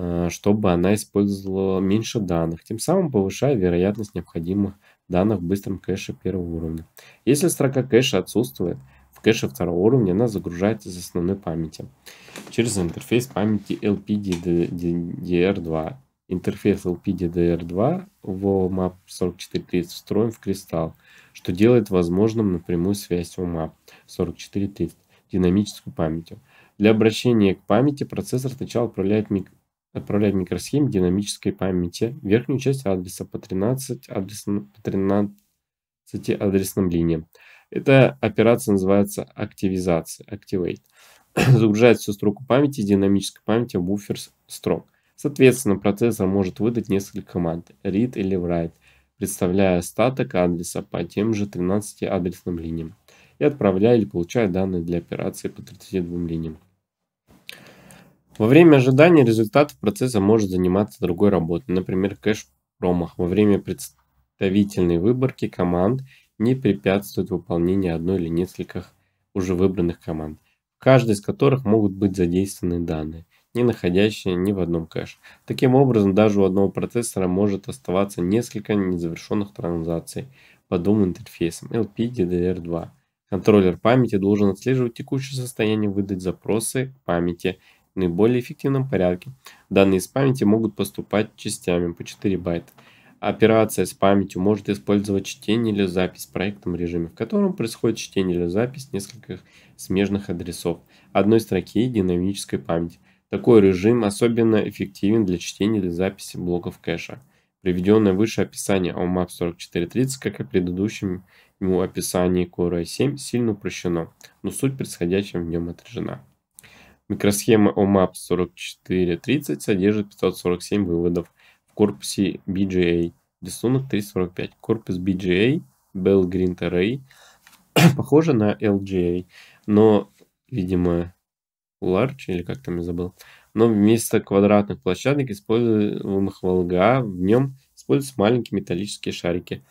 Э, чтобы она использовала меньше данных, тем самым повышая вероятность необходимых данных в быстром кэше первого уровня. Если строка кэша отсутствует, в кэше второго уровня она загружается из основной памяти через интерфейс памяти LPDDR2. Интерфейс LPDDR2 в OMAP 4430 встроен в кристалл, что делает возможным напрямую связь OMAP 4430 динамическую памятью. Для обращения к памяти процессор сначала отправляет мик Отправляет микросхеме динамической памяти верхнюю часть адреса по 13 адресным, по 13 адресным линиям. Эта операция называется активизация, activate. (clears throat) Загружает всю строку памяти, динамической памяти в а буфер строк. Соответственно, процессор может выдать несколько команд read или write, представляя остаток адреса по тем же 13 адресным линиям и отправляя или получая данные для операции по 32 линиям. Во время ожидания результатов процесса может заниматься другой работой, например, кэш промах. Во время представительной выборки команд не препятствует выполнению одной или нескольких уже выбранных команд, в каждой из которых могут быть задействованы данные, не находящие ни в одном кэше. Таким образом, даже у одного процессора может оставаться несколько незавершенных транзакций по двум интерфейсам LP-DDR2. Контроллер памяти должен отслеживать текущее состояние, выдать запросы к памяти – наиболее эффективном порядке. Данные из памяти могут поступать частями по 4 байта. Операция с памятью может использовать чтение или запись в проектном режиме, в котором происходит чтение или запись нескольких смежных адресов одной строки динамической памяти. Такой режим особенно эффективен для чтения или записи блоков кэша. Приведенное выше описание OMAP 4430, как и в предыдущем ему описании i 7, сильно упрощено, но суть происходящего в нем отражена. Микросхема OMAP4430 содержит 547 выводов в корпусе BGA. Рисунок 345. Корпус BGA, Bell Green Array, (clears throat) похоже на LGA, но, видимо, Large, или как там я забыл, но вместо квадратных площадок, используемых в LGA, а, в нем используются маленькие металлические шарики.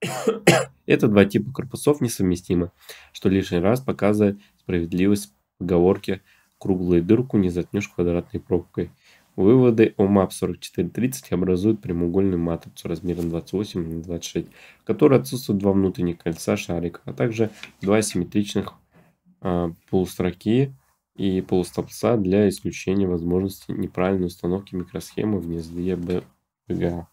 (clears throat) Это два типа корпусов несовместимы, что лишний раз показывает справедливость поговорки круглую дырку не затмешь квадратной пробкой. Выводы о MAP4430 образуют прямоугольную матрицу размером 28 на 26, в которой отсутствуют два внутренних кольца шарика, а также два симметричных э, а, полустроки и полустолбца для исключения возможности неправильной установки микросхемы в гнезде БГА.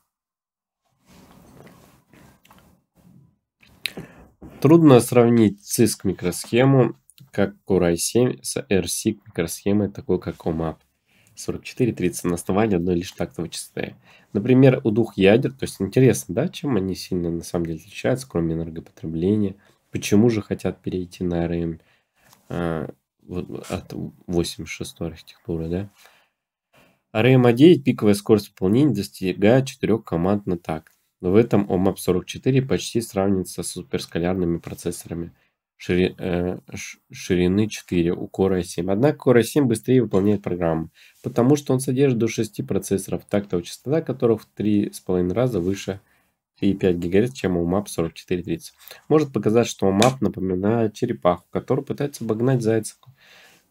Трудно сравнить CISC микросхему как Core i7 с RC микросхемой, такой как OMAP. 4430 на основании одной лишь тактовой частоты. Например, у двух ядер, то есть интересно, да, чем они сильно на самом деле отличаются, кроме энергопотребления, почему же хотят перейти на RM эм, а, вот, от 86 архитектуры, да. RM-A9 эм пиковая скорость выполнения достигает 4 команд на такт. В этом OMAP44 почти сравнится с суперскалярными процессорами – Э, ширины 4 у Core i7. Однако Core i7 быстрее выполняет программу, потому что он содержит до 6 процессоров тактовой частоты которых в 3,5 раза выше 3,5 ГГц, чем у MAP 4430. Может показать, что MAP напоминает черепаху, которая пытается обогнать зайца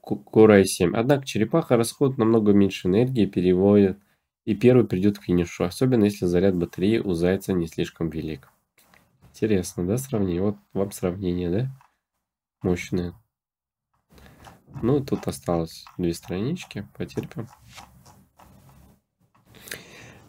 Core i7. Однако черепаха расходит намного меньше энергии, переводит и первый придет к финишу, особенно если заряд батареи у зайца не слишком велик. Интересно, да, сравнение? Вот вам сравнение, да? мощные. Ну, тут осталось две странички, потерпим.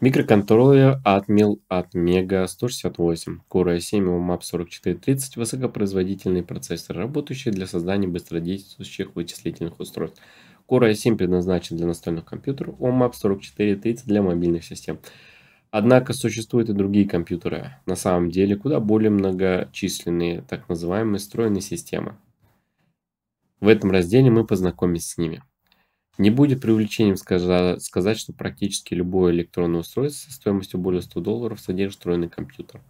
Микроконтроллер Atmel от Mega 168, Core i7 UMAP 4430, высокопроизводительный процессор, работающий для создания быстродействующих вычислительных устройств. Core i7 предназначен для настольных компьютеров, UMAP 4430 для мобильных систем. Однако существуют и другие компьютеры, на самом деле куда более многочисленные, так называемые встроенные системы. В этом разделе мы познакомимся с ними. Не будет преувеличением сказать, что практически любое электронное устройство стоимостью более 100 долларов содержит встроенный компьютер.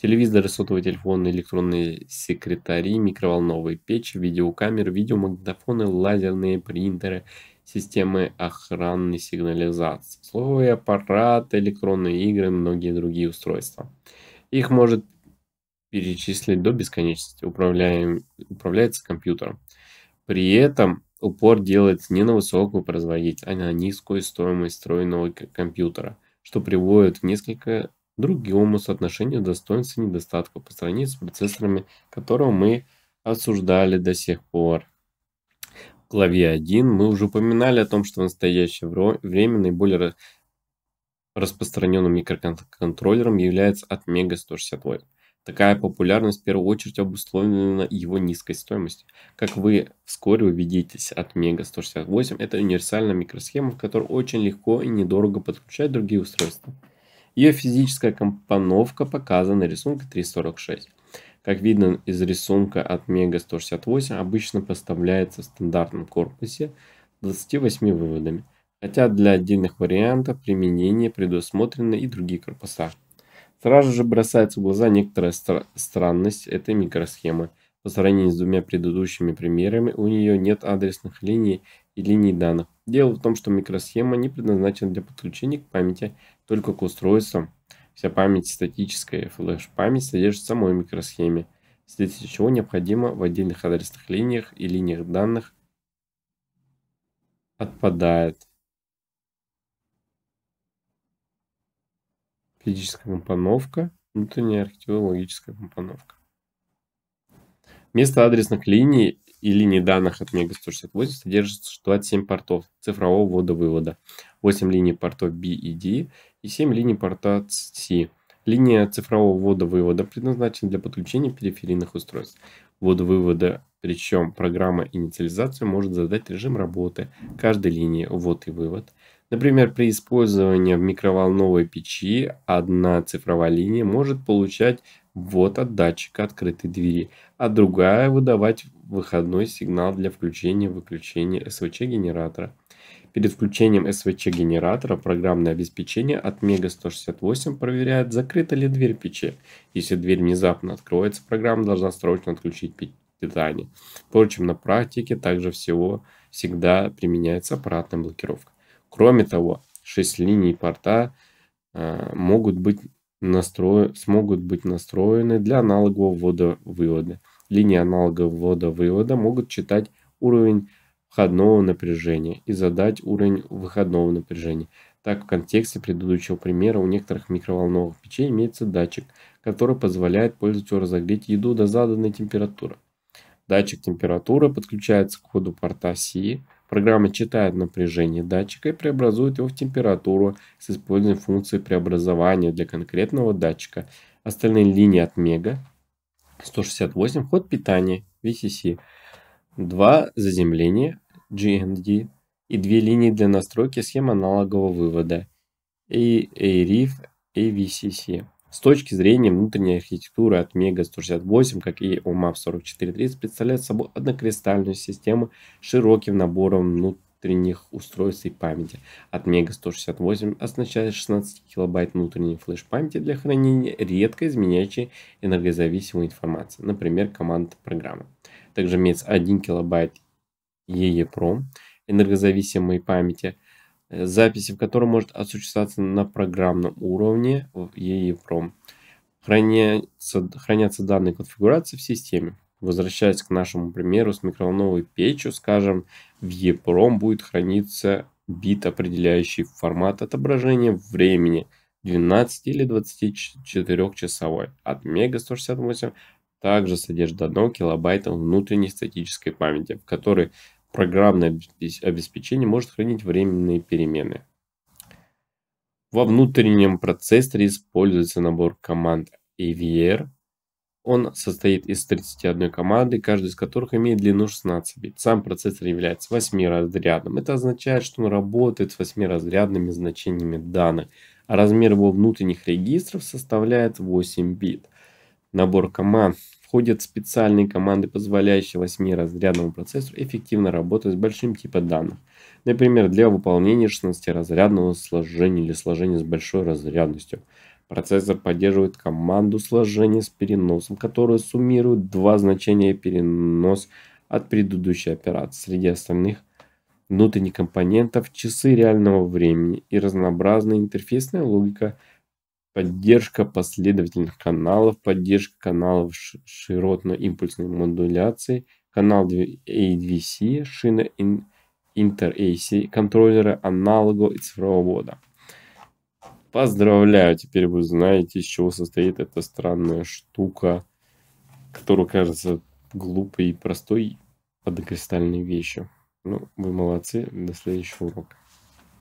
Телевизоры, сотовые телефоны, электронные секретари, микроволновые печи, видеокамеры, видеомагнитофоны, лазерные принтеры, системы охранной сигнализации, слуховые аппараты, электронные игры и многие другие устройства. Их может перечислить до бесконечности, управляем, управляется компьютером. При этом упор делается не на высокую производительность, а на низкую стоимость встроенного компьютера, что приводит к несколько другому соотношению достоинств и недостатков по сравнению с процессорами, которые мы осуждали до сих пор. В главе 1 мы уже упоминали о том, что в настоящее время наиболее распространенным микроконтроллером является от Mega 168. Такая популярность в первую очередь обусловлена его низкой стоимостью. Как вы вскоре убедитесь от Мега 168, это универсальная микросхема, в которой очень легко и недорого подключать другие устройства. Ее физическая компоновка показана на рисунке 346. Как видно из рисунка от Мега 168, обычно поставляется в стандартном корпусе 28 выводами, хотя для отдельных вариантов применения предусмотрены и другие корпуса. Сразу же бросается в глаза некоторая стра странность этой микросхемы. По сравнению с двумя предыдущими примерами, у нее нет адресных линий и линий данных. Дело в том, что микросхема не предназначена для подключения к памяти, только к устройствам. Вся память статическая, флеш-память содержит в самой микросхеме, вследствие чего необходимо в отдельных адресных линиях и линиях данных отпадает. физическая компоновка, внутренняя архитектурологическая компоновка. Вместо адресных линий и линий данных от Мега-168 содержится 27 портов цифрового ввода-вывода, 8 линий портов B и D и 7 линий порта C. Линия цифрового ввода-вывода предназначена для подключения периферийных устройств. Ввода-вывода, причем программа инициализации может задать режим работы каждой линии ввод и вывод – Например, при использовании в микроволновой печи одна цифровая линия может получать вот от датчика открытой двери, а другая выдавать выходной сигнал для включения и выключения СВЧ-генератора. Перед включением СВЧ-генератора программное обеспечение от Мега-168 проверяет, закрыта ли дверь печи. Если дверь внезапно откроется, программа должна срочно отключить питание. Впрочем, на практике также всего всегда применяется аппаратная блокировка. Кроме того, 6 линий порта э, могут быть настро... смогут быть настроены для аналогового ввода-вывода. Линии аналогового ввода-вывода могут читать уровень входного напряжения и задать уровень выходного напряжения. Так, в контексте предыдущего примера у некоторых микроволновых печей имеется датчик, который позволяет пользователю разогреть еду до заданной температуры. Датчик температуры подключается к ходу порта C Программа читает напряжение датчика и преобразует его в температуру с использованием функции преобразования для конкретного датчика. Остальные линии от мега 168 ход питания VCC, два заземления GND и две линии для настройки схем аналогового вывода AREF и VCC с точки зрения внутренней архитектуры от Мега 168, как и OMAP 4430, представляет собой однокристальную систему с широким набором внутренних устройств и памяти. От Мега 168 оснащает 16 килобайт внутренней флеш-памяти для хранения редко изменяющей энергозависимой информации, например, команд программы. Также имеется 1 килобайт EEPROM энергозависимой памяти – записи в котором может осуществляться на программном уровне в EEPROM. Хранятся, хранятся данные конфигурации в системе. Возвращаясь к нашему примеру с микроволновой печью, скажем, в EEPROM будет храниться бит, определяющий формат отображения времени 12 или 24-часовой от мега 168 также содержит 1 килобайт внутренней статической памяти, в которой программное обеспечение может хранить временные перемены. Во внутреннем процессоре используется набор команд AVR. Он состоит из 31 команды, каждая из которых имеет длину 16 бит. Сам процессор является восьмиразрядным. Это означает, что он работает с восьмиразрядными значениями данных, а размер его внутренних регистров составляет 8 бит. Набор команд подходят специальные команды, позволяющие восьмиразрядному процессору эффективно работать с большим типом данных. Например, для выполнения 16-разрядного сложения или сложения с большой разрядностью. Процессор поддерживает команду сложения с переносом, которая суммирует два значения перенос от предыдущей операции. Среди остальных внутренних компонентов часы реального времени и разнообразная интерфейсная логика – поддержка последовательных каналов, поддержка каналов широтно-импульсной модуляции, канал ADC, шина inter контроллеры контроллера, и цифрового ввода. Поздравляю, теперь вы знаете, из чего состоит эта странная штука, которая кажется глупой и простой, подокристальной вещью. Ну, вы молодцы, до следующего урока.